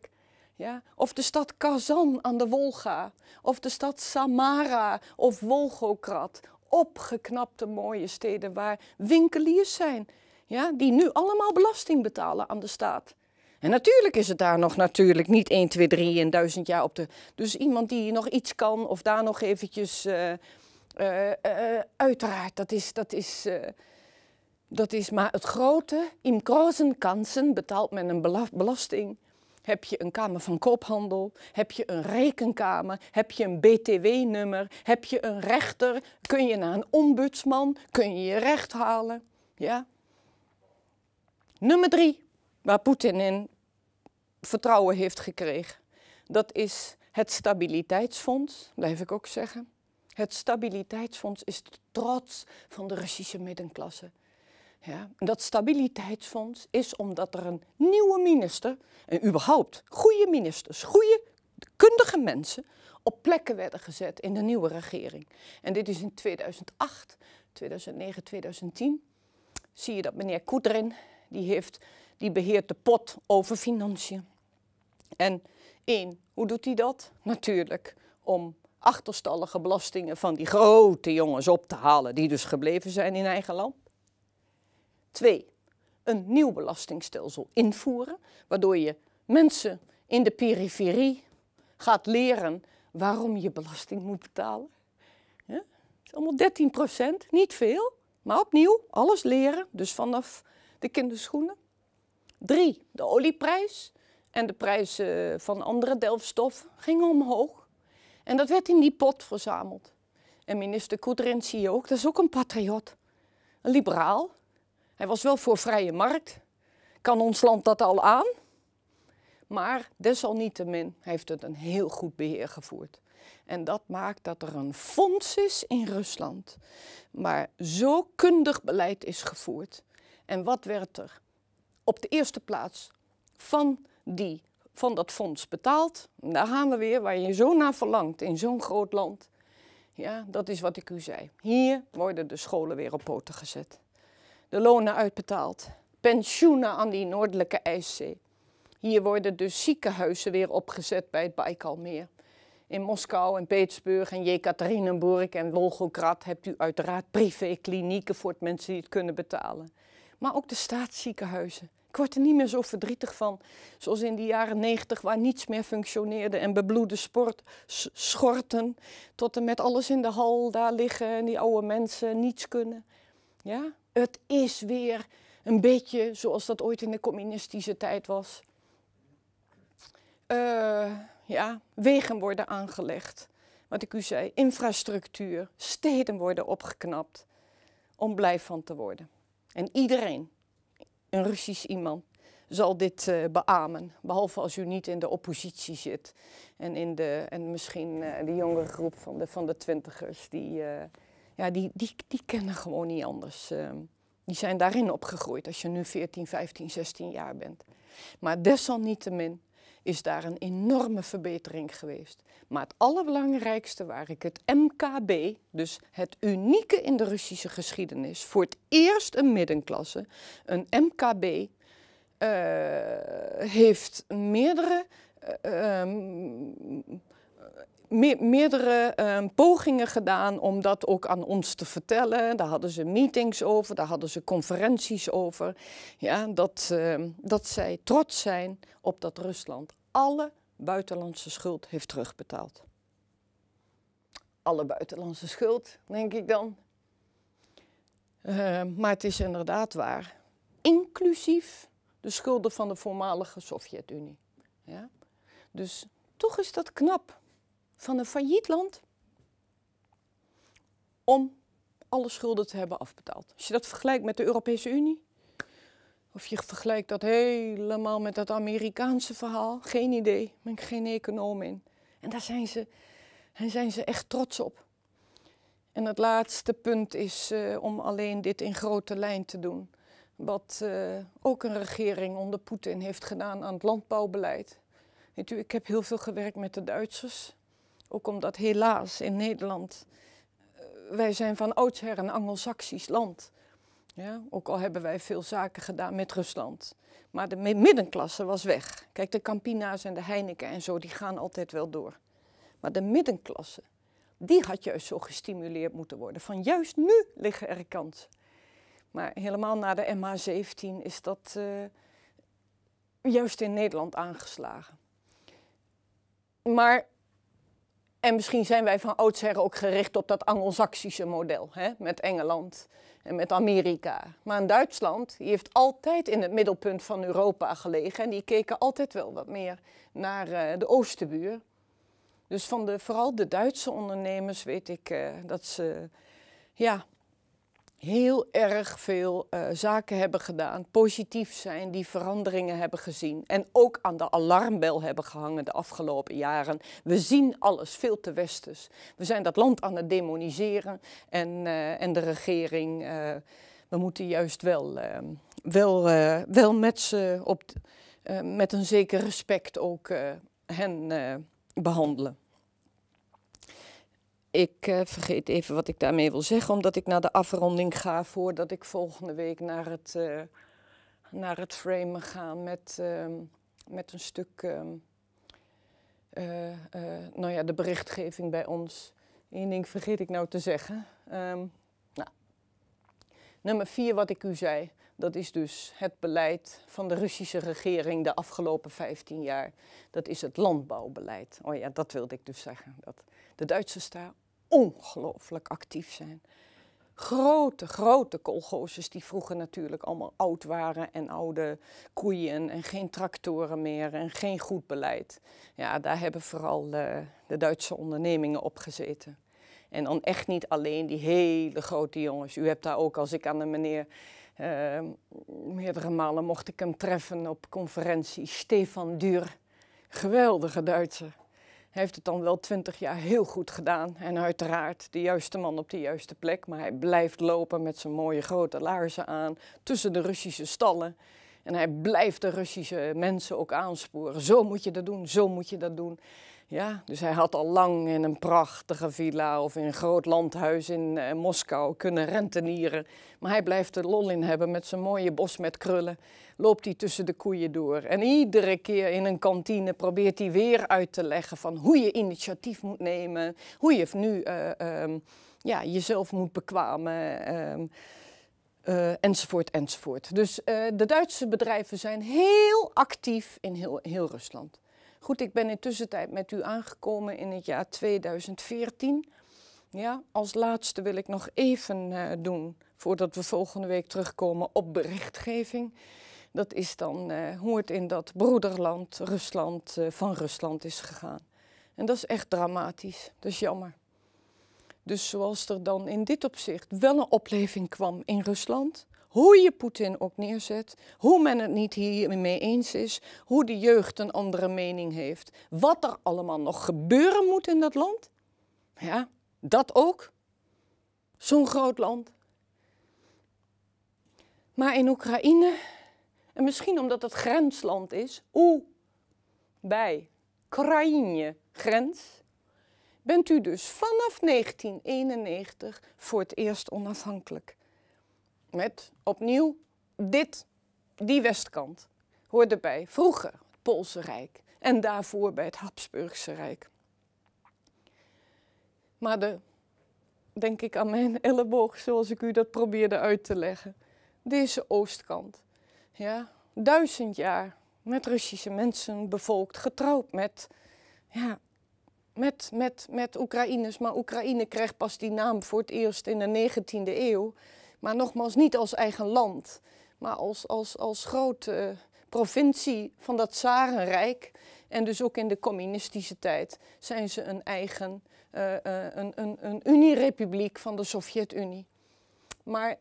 ja? Of de stad Kazan aan de Wolga. Of de stad Samara of Wolgokrat, Opgeknapte mooie steden waar winkeliers zijn. Ja? Die nu allemaal belasting betalen aan de staat. En natuurlijk is het daar nog natuurlijk niet 1, 2, 3 en duizend jaar op de... Dus iemand die nog iets kan of daar nog eventjes... Eh, eh, eh, uiteraard, dat is... Dat is dat is maar het grote. In grote kansen betaalt men een belasting. Heb je een Kamer van Koophandel? Heb je een rekenkamer? Heb je een BTW-nummer? Heb je een rechter? Kun je naar een ombudsman? Kun je je recht halen? Ja. Nummer drie, waar Poetin in vertrouwen heeft gekregen, dat is het Stabiliteitsfonds, blijf ik ook zeggen. Het Stabiliteitsfonds is de trots van de Russische middenklasse. Ja, en dat stabiliteitsfonds is omdat er een nieuwe minister, en überhaupt goede ministers, goede kundige mensen, op plekken werden gezet in de nieuwe regering. En dit is in 2008, 2009, 2010. Zie je dat meneer Koedrin, die, heeft, die beheert de pot over financiën. En één, hoe doet hij dat? Natuurlijk om achterstallige belastingen van die grote jongens op te halen, die dus gebleven zijn in eigen land. Twee, een nieuw belastingstelsel invoeren, waardoor je mensen in de periferie gaat leren waarom je belasting moet betalen. Ja? is allemaal 13 procent, niet veel, maar opnieuw alles leren, dus vanaf de kinderschoenen. Drie, de olieprijs en de prijzen van andere delfstoffen gingen omhoog. En dat werd in die pot verzameld. En minister Koetrin zie je ook, dat is ook een patriot. Een liberaal, hij was wel voor vrije markt. Kan ons land dat al aan? Maar desalniettemin heeft het een heel goed beheer gevoerd. En dat maakt dat er een fonds is in Rusland. Maar zo kundig beleid is gevoerd. En wat werd er op de eerste plaats van, die, van dat fonds betaald? daar gaan we weer, waar je zo naar verlangt in zo'n groot land. Ja, dat is wat ik u zei. Hier worden de scholen weer op poten gezet de lonen uitbetaald. Pensioenen aan die noordelijke IJszee. Hier worden dus ziekenhuizen weer opgezet bij het Baikalmeer. In Moskou en Petersburg en Jekaterinenburg en Wolgograd hebt u uiteraard privéklinieken voor het mensen die het kunnen betalen. Maar ook de staatsziekenhuizen. Ik word er niet meer zo verdrietig van, zoals in de jaren 90, waar niets meer functioneerde en bebloede sport, schorten, tot en met alles in de hal daar liggen en die oude mensen niets kunnen. Ja? Het is weer een beetje zoals dat ooit in de communistische tijd was. Eh, ja, wegen worden aangelegd. Wat ik u zei, infrastructuur, steden worden opgeknapt om blij van te worden. En iedereen, een Russisch iemand, zal dit eh, beamen. Behalve als u niet in de oppositie zit. En, in de, en misschien eh, de jongere groep van de, van de twintigers die, ja, die, die, die kennen gewoon niet anders. Ehm. die zijn daarin opgegroeid als je nu 14, 15, 16 jaar bent. Maar desalniettemin is daar een enorme verbetering geweest. Maar het allerbelangrijkste waar ik het MKB, dus het unieke in de Russische geschiedenis, voor het eerst een middenklasse, een MKB, eh, heeft meerdere eh, ehm, meerdere ehm, pogingen gedaan om dat ook aan ons te vertellen. Daar hadden ze meetings over, daar hadden ze conferenties over. Ja, dat, ehm, dat zij trots zijn op dat Rusland alle buitenlandse schuld heeft terugbetaald. Alle buitenlandse schuld, denk ik dan. Ehm, maar het is inderdaad waar. Inclusief de schulden van de voormalige Sovjet-Unie. Ja? Dus toch is dat knap van een failliet land om alle schulden te hebben afbetaald. Als je dat vergelijkt met de Europese Unie, of je vergelijkt dat helemaal met dat Amerikaanse verhaal, geen idee, Ik ben ik geen econoom in. En daar zijn ze, en zijn ze echt trots op. En het laatste punt is eh, om alleen dit in grote lijn te doen. Wat eh, ook een regering onder Poetin heeft gedaan aan het landbouwbeleid. Weet u, ik heb heel veel gewerkt met de Duitsers. Ook omdat helaas in Nederland, eh, wij zijn van oudsher een Angelsaksisch land. Ja, ook al hebben wij veel zaken gedaan met Rusland. Maar de middenklasse was weg. Kijk, de Campina's en de Heineken en zo, die gaan altijd wel door. Maar de middenklasse, die had juist zo gestimuleerd moeten worden. Van juist nu liggen er kansen. Maar helemaal na de MH17 is dat eh, juist in Nederland aangeslagen. Maar en misschien zijn wij van oudsher ook gericht op dat Anglo-Saxische model, hè, met Engeland en met Amerika. Maar in Duitsland, die heeft altijd in het middelpunt van Europa gelegen en die keken altijd wel wat meer naar eh, de oostenbuur. Dus van de, vooral de Duitse ondernemers weet ik eh, dat ze ja, heel erg veel eh, zaken hebben gedaan, positief zijn, die veranderingen hebben gezien en ook aan de alarmbel hebben gehangen de afgelopen jaren. We zien alles veel te westers. We zijn dat land aan het demoniseren en, eh, en de regering, eh, we moeten juist wel, ehm, wel, wel met ze op, met een zeker respect ook hen behandelen. Ik eh, vergeet even wat ik daarmee wil zeggen, omdat ik naar de afronding ga voordat ik volgende week naar het, uh, naar het frame ga met, ehm, met een stuk, ehm, eh, nou ja, de berichtgeving bij ons. Eén ding vergeet ik nou te zeggen. Ehm, nou. Nummer vier, wat ik u zei, dat is dus het beleid van de Russische regering de afgelopen 15 jaar. Dat is het landbouwbeleid. Oh ja, dat wilde ik dus zeggen. Dat de Duitse staat ongelooflijk actief zijn. Grote, grote kolgozes die vroeger natuurlijk allemaal oud waren en oude koeien en geen tractoren meer en geen goed beleid. Ja, daar hebben vooral eh, de Duitse ondernemingen op gezeten. En dan echt niet alleen die hele grote jongens. U hebt daar ook, als ik aan de meneer uh, meerdere malen mocht ik hem treffen op conferenties, Stefan Duur, geweldige Duitser heeft het dan wel twintig jaar heel goed gedaan. En uiteraard de juiste man op de juiste plek. Maar hij blijft lopen met zijn mooie grote laarzen aan tussen de Russische stallen. En hij blijft de Russische mensen ook aansporen. Zo moet je dat doen, zo moet je dat doen. Ja, dus hij had al lang in een prachtige villa of in een groot landhuis in eh, Moskou kunnen rentenieren. Maar hij blijft er lol in hebben met zijn mooie bos met krullen. Loopt hij tussen de koeien door. En iedere keer in een kantine probeert hij weer uit te leggen van hoe je initiatief moet nemen. Hoe je nu eh, ehm, ja, jezelf moet bekwamen. Ehm, eh, enzovoort, enzovoort. Dus de Duitse bedrijven zijn heel actief in heel, heel Rusland. Goed, ik ben intussen tijd met u aangekomen in het jaar 2014. Ja, als laatste wil ik nog even eh, doen, voordat we volgende week terugkomen op berichtgeving. Dat is dan eh, hoe het in dat broederland Rusland eh, van Rusland is gegaan. En dat is echt dramatisch, dat is jammer. Dus zoals er dan in dit opzicht wel een opleving kwam in Rusland, hoe je Poetin ook neerzet, hoe men het niet hiermee eens is, hoe de jeugd een andere mening heeft, wat er allemaal nog gebeuren moet in dat land. Ja, dat ook. Zo'n groot land. Maar in Oekraïne, en misschien omdat het grensland is, oe, bij Oekraïne grens, bent u dus vanaf 1991 voor het eerst onafhankelijk met opnieuw dit, die westkant, hoort erbij. Vroeger het Poolse Rijk en daarvoor bij het Habsburgse Rijk. Maar de, denk ik aan mijn [laughs] elleboog, zoals ik u dat probeerde uit te leggen. Deze oostkant, ja, duizend jaar met Russische mensen bevolkt, getrouwd met, ja, met, met, met Oekraïners. Maar Oekraïne kreeg pas die naam voor het eerst in de 19e eeuw. Maar nogmaals, niet als eigen land, maar als, als, als grote eh, provincie van dat Zarenrijk. En dus ook in de communistische tijd zijn ze een eigen, uh, een, een, een unierepubliek van de Sovjet-Unie. Maar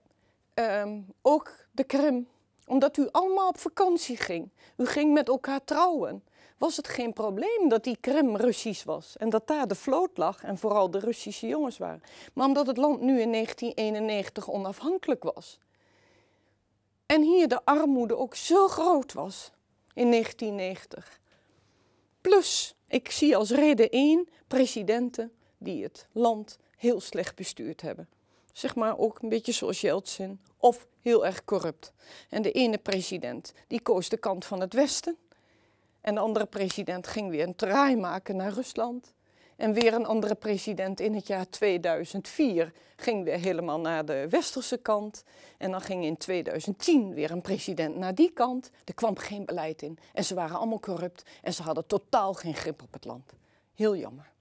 ehm, ook de Krim, omdat u allemaal op vakantie ging. U ging met elkaar trouwen was het geen probleem dat die Krim Russisch was en dat daar de vloot lag en vooral de Russische jongens waren. Maar omdat het land nu in 1991 onafhankelijk was en hier de armoede ook zo groot was in 1990. Plus, ik zie als reden één presidenten die het land heel slecht bestuurd hebben. Zeg maar ook een beetje zoals Jeltsin of heel erg corrupt. En de ene president die koos de kant van het Westen en de andere president ging weer een draai maken naar Rusland. En weer een andere president in het jaar 2004 ging weer helemaal naar de westerse kant. En dan ging in 2010 weer een president naar die kant. Er kwam geen beleid in. En ze waren allemaal corrupt. En ze hadden totaal geen grip op het land. Heel jammer.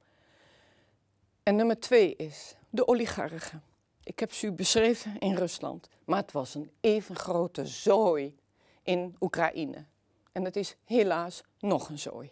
En nummer twee is de oligarchen. Ik heb ze u beschreven in Rusland. Maar het was een even grote zooi in Oekraïne. En het is helaas nog een zooi.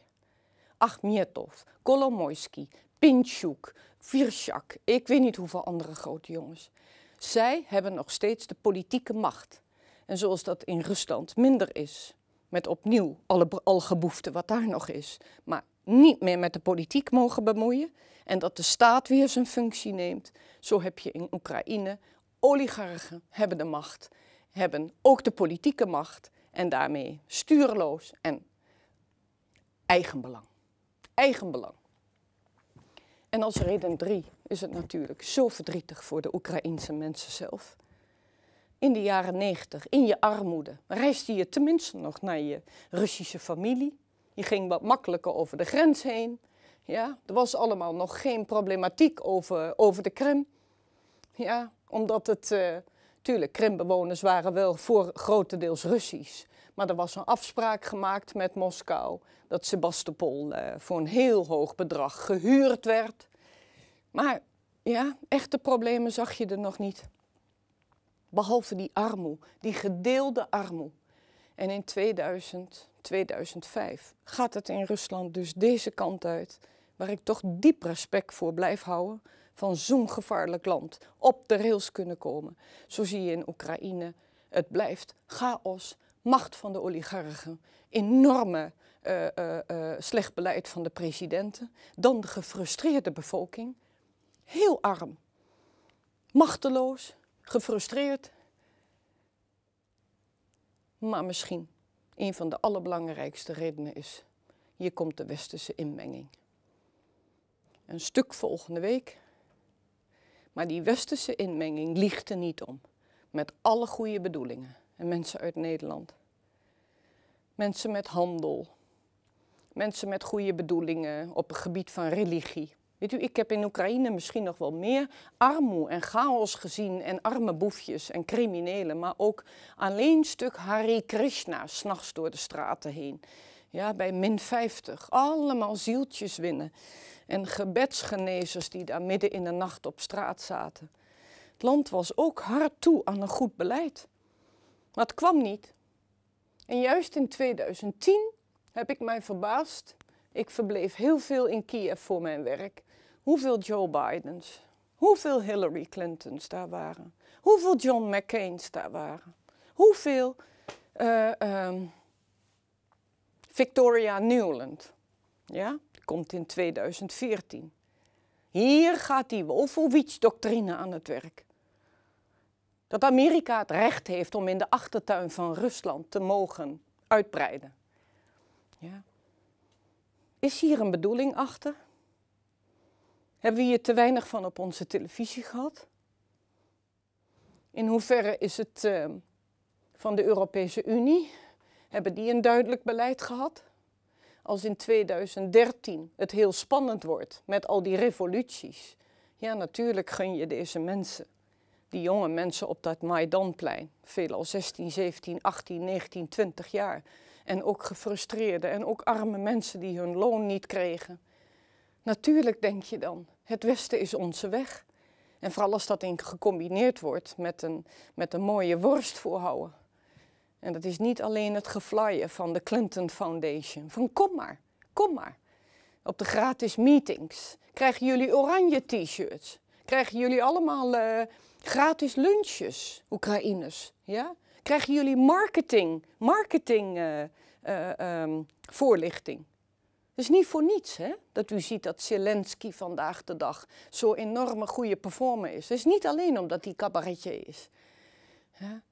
Achmietov, Kolomoisky, Pinchuk, Virshak. ik weet niet hoeveel andere grote jongens. Zij hebben nog steeds de politieke macht. En zoals dat in Rusland minder is, met opnieuw alle algeboefte wat daar nog is, maar niet meer met de politiek mogen bemoeien en dat de staat weer zijn functie neemt. Zo heb je in Oekraïne oligarchen hebben de macht, hebben ook de politieke macht en daarmee stuurloos en eigenbelang. Eigenbelang. En als reden drie is het natuurlijk zo verdrietig voor de Oekraïense mensen zelf. In de jaren negentig, in je armoede, reisde je tenminste nog naar je Russische familie. Je ging wat makkelijker over de grens heen. Ja, er was allemaal nog geen problematiek over, over de Krim. Ja, omdat het eh, Tuurlijk, Krimbewoners waren wel voor grotendeels Russisch. Maar er was een afspraak gemaakt met Moskou dat Sebastopol eh, voor een heel hoog bedrag gehuurd werd. Maar ja, echte problemen zag je er nog niet. Behalve die armoe, die gedeelde armoe. En in 2000, 2005 gaat het in Rusland dus deze kant uit, waar ik toch diep respect voor blijf houden, van zo'n gevaarlijk land op de rails kunnen komen. Zo zie je in Oekraïne. Het blijft chaos, macht van de oligarchen, enorme uh, slecht beleid van de presidenten, dan de gefrustreerde bevolking, heel arm, machteloos, gefrustreerd, maar misschien een van de allerbelangrijkste redenen is, hier komt de westerse inmenging. Een stuk volgende week maar die westerse inmenging ligt er niet om. Met alle goede bedoelingen. En mensen uit Nederland. Mensen met handel. Mensen met goede bedoelingen op het gebied van religie. Weet u, ik heb in Oekraïne misschien nog wel meer armoede en chaos gezien en arme boefjes en criminelen, maar ook alleen stuk Hare Krishna s'nachts door de straten heen. Ja, bij min 50. Allemaal zieltjes winnen en gebedsgenezers die daar midden in de nacht op straat zaten. Het land was ook hard toe aan een goed beleid. Maar het kwam niet. En juist in 2010 heb ik mij verbaasd. Ik verbleef heel veel in Kiev voor mijn werk. Hoeveel Joe Bidens, hoeveel Hillary Clintons daar waren, hoeveel John McCain's daar waren, hoeveel eh, ehm, Victoria Newland. Ja? komt in 2014. Hier gaat die Wolfowitz-doctrine aan het werk. Dat Amerika het recht heeft om in de achtertuin van Rusland te mogen uitbreiden. Ja. Is hier een bedoeling achter? Hebben we hier te weinig van op onze televisie gehad? In hoeverre is het eh, van de Europese Unie? Hebben die een duidelijk beleid gehad? als in 2013 het heel spannend wordt met al die revoluties. Ja, natuurlijk gun je deze mensen, die jonge mensen op dat Maidanplein, al 16, 17, 18, 19, 20 jaar. En ook gefrustreerde en ook arme mensen die hun loon niet kregen. Natuurlijk denk je dan, het Westen is onze weg. En vooral als dat in gecombineerd wordt met een, met een mooie worst voorhouden. En dat is niet alleen het geflyen van de Clinton Foundation. Van kom maar, kom maar. Op de gratis meetings krijgen jullie oranje t-shirts. Krijgen jullie allemaal eh, gratis lunches, Oekraïners. Ja? Krijgen jullie marketing, marketing eh, eh, ehm, voorlichting. Het is niet voor niets hè, dat u ziet dat Zelensky vandaag de dag zo'n enorme goede performer is. Het is niet alleen omdat hij cabaretje is. Ja?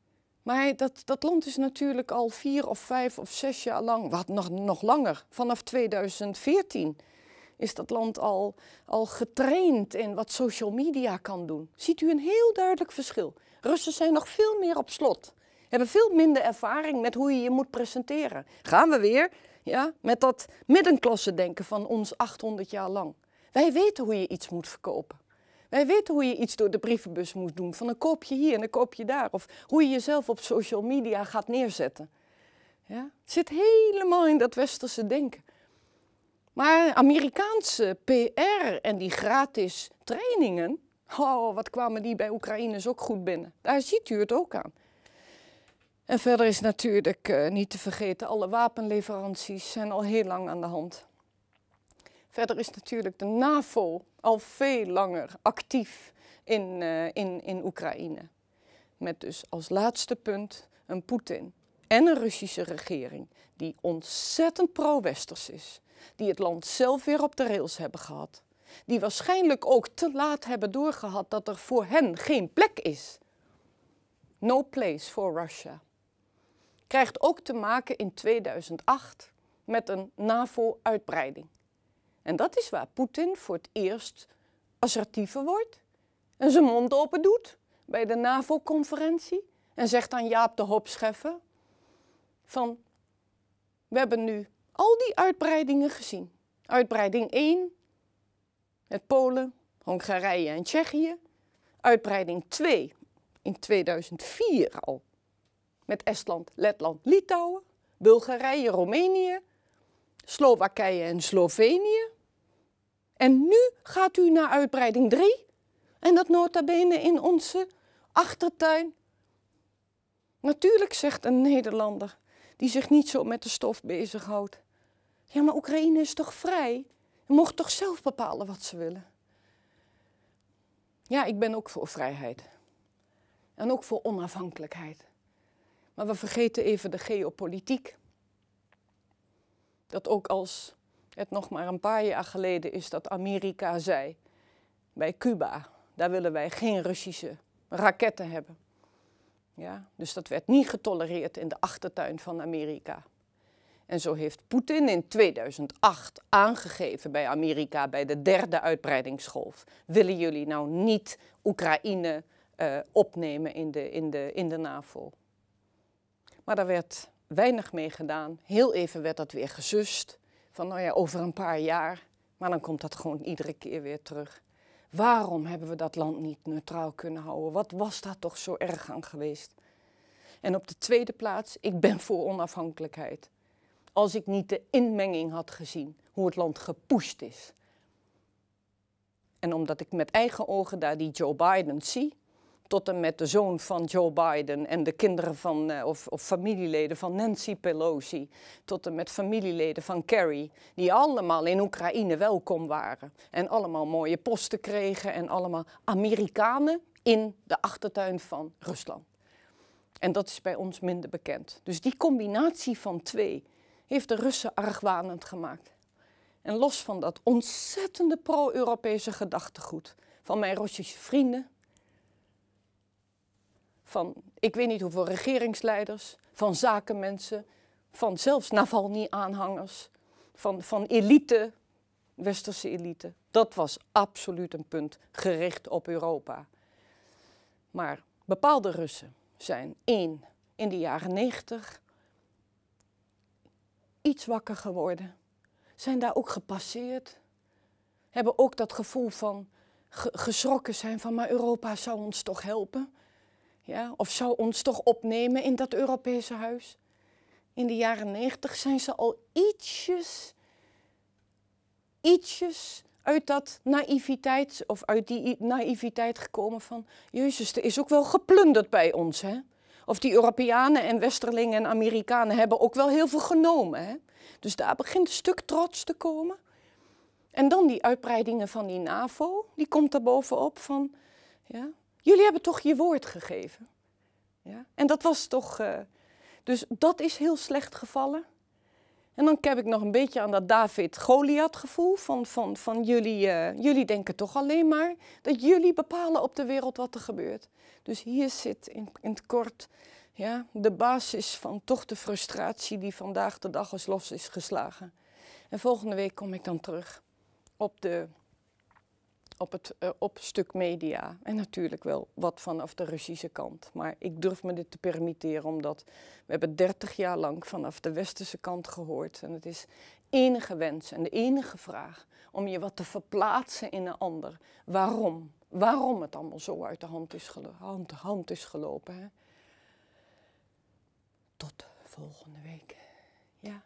Maar dat, dat land is natuurlijk al vier of vijf of zes jaar lang, wat nog, nog langer, vanaf 2014 is dat land al, al getraind in wat social media kan doen. Ziet u een heel duidelijk verschil. Russen zijn nog veel meer op slot. Hebben veel minder ervaring met hoe je je moet presenteren. Gaan we weer ja, met dat middenklasse denken van ons 800 jaar lang. Wij weten hoe je iets moet verkopen. Wij weten hoe je iets door de brievenbus moet doen. Van een koopje hier en een koopje daar. Of hoe je jezelf op social media gaat neerzetten. Ja? Het zit helemaal in dat westerse denken. Maar Amerikaanse PR en die gratis trainingen. Oh, wat kwamen die bij Oekraïners ook goed binnen. Daar ziet u het ook aan. En verder is natuurlijk eh, niet te vergeten, alle wapenleveranties zijn al heel lang aan de hand. Verder is natuurlijk de NAVO al veel langer actief in, eh, in, in Oekraïne. Met dus als laatste punt een Poetin en een Russische regering die ontzettend pro-westers is. Die het land zelf weer op de rails hebben gehad. Die waarschijnlijk ook te laat hebben doorgehad dat er voor hen geen plek is. No place for Russia. Krijgt ook te maken in 2008 met een NAVO-uitbreiding. En dat is waar Poetin voor het eerst assertiever wordt en zijn mond open doet bij de NAVO-conferentie en zegt aan Jaap de hopscheffer van we hebben nu al die uitbreidingen gezien. Uitbreiding 1 met Polen, Hongarije en Tsjechië. Uitbreiding 2 in 2004 al met Estland, Letland, Litouwen, Bulgarije, Roemenië, Slowakije en Slovenië. En nu gaat u naar uitbreiding 3 en dat nota bene in onze achtertuin. Natuurlijk, zegt een Nederlander die zich niet zo met de stof bezighoudt. Ja, maar Oekraïne is toch vrij? Je mocht toch zelf bepalen wat ze willen? Ja, ik ben ook voor vrijheid. En ook voor onafhankelijkheid. Maar we vergeten even de geopolitiek. Dat ook als het nog maar een paar jaar geleden is dat Amerika zei: bij Cuba, daar willen wij geen Russische raketten hebben. Ja, dus dat werd niet getolereerd in de achtertuin van Amerika. En zo heeft Poetin in 2008 aangegeven bij Amerika bij de derde uitbreidingsgolf: willen jullie nou niet Oekraïne eh, opnemen in de, in, de, in de NAVO? Maar daar werd weinig mee gedaan. Heel even werd dat weer gesust van nou ja, over een paar jaar. Maar dan komt dat gewoon iedere keer weer terug. Waarom hebben we dat land niet neutraal kunnen houden? Wat was daar toch zo erg aan geweest? En op de tweede plaats, ik ben voor onafhankelijkheid. Als ik niet de inmenging had gezien, hoe het land gepusht is. En omdat ik met eigen ogen daar die Joe Biden zie, tot en met de zoon van Joe Biden en de kinderen van, eh, of, of, familieleden van Nancy Pelosi, tot en met familieleden van Kerry, die allemaal in Oekraïne welkom waren en allemaal mooie posten kregen en allemaal Amerikanen in de achtertuin van Rusland. En dat is bij ons minder bekend. Dus die combinatie van twee heeft de Russen argwanend gemaakt. En los van dat ontzettende pro-Europese gedachtegoed van mijn Russische vrienden, van ik weet niet hoeveel regeringsleiders, van zakenmensen, van zelfs Navalny-aanhangers, van, van elite, westerse elite. Dat was absoluut een punt gericht op Europa. Maar bepaalde Russen zijn één in de jaren negentig iets wakker geworden, zijn daar ook gepasseerd, hebben ook dat gevoel van geschrokken zijn van maar Europa zou ons toch helpen. Ja, of zou ons toch opnemen in dat Europese huis? In de jaren negentig zijn ze al ietsjes, ietsjes uit dat naïviteit, of uit die naïviteit gekomen van... Jezus, er is ook wel geplunderd bij ons, hè? Of die Europeanen en Westerlingen en Amerikanen hebben ook wel heel veel genomen, hè? Dus daar begint een stuk trots te komen. En dan die uitbreidingen van die NAVO, die komt daar bovenop van... Ja, jullie hebben toch je woord gegeven. Ja? En dat was toch, eh, dus dat is heel slecht gevallen. En dan heb ik nog een beetje aan dat David-Goliath gevoel van, van, van jullie, eh, jullie denken toch alleen maar dat jullie bepalen op de wereld wat er gebeurt. Dus hier zit in, in het kort ja, de basis van toch de frustratie die vandaag de dag als los is geslagen. En volgende week kom ik dan terug op de op het eh, op stuk media. En natuurlijk wel wat vanaf de Russische kant. Maar ik durf me dit te permitteren omdat we hebben 30 jaar lang vanaf de westerse kant gehoord. En het is enige wens en de enige vraag om je wat te verplaatsen in een ander. Waarom? Waarom het allemaal zo uit de hand is, hand is gelopen. Hè? Tot volgende week. Ja.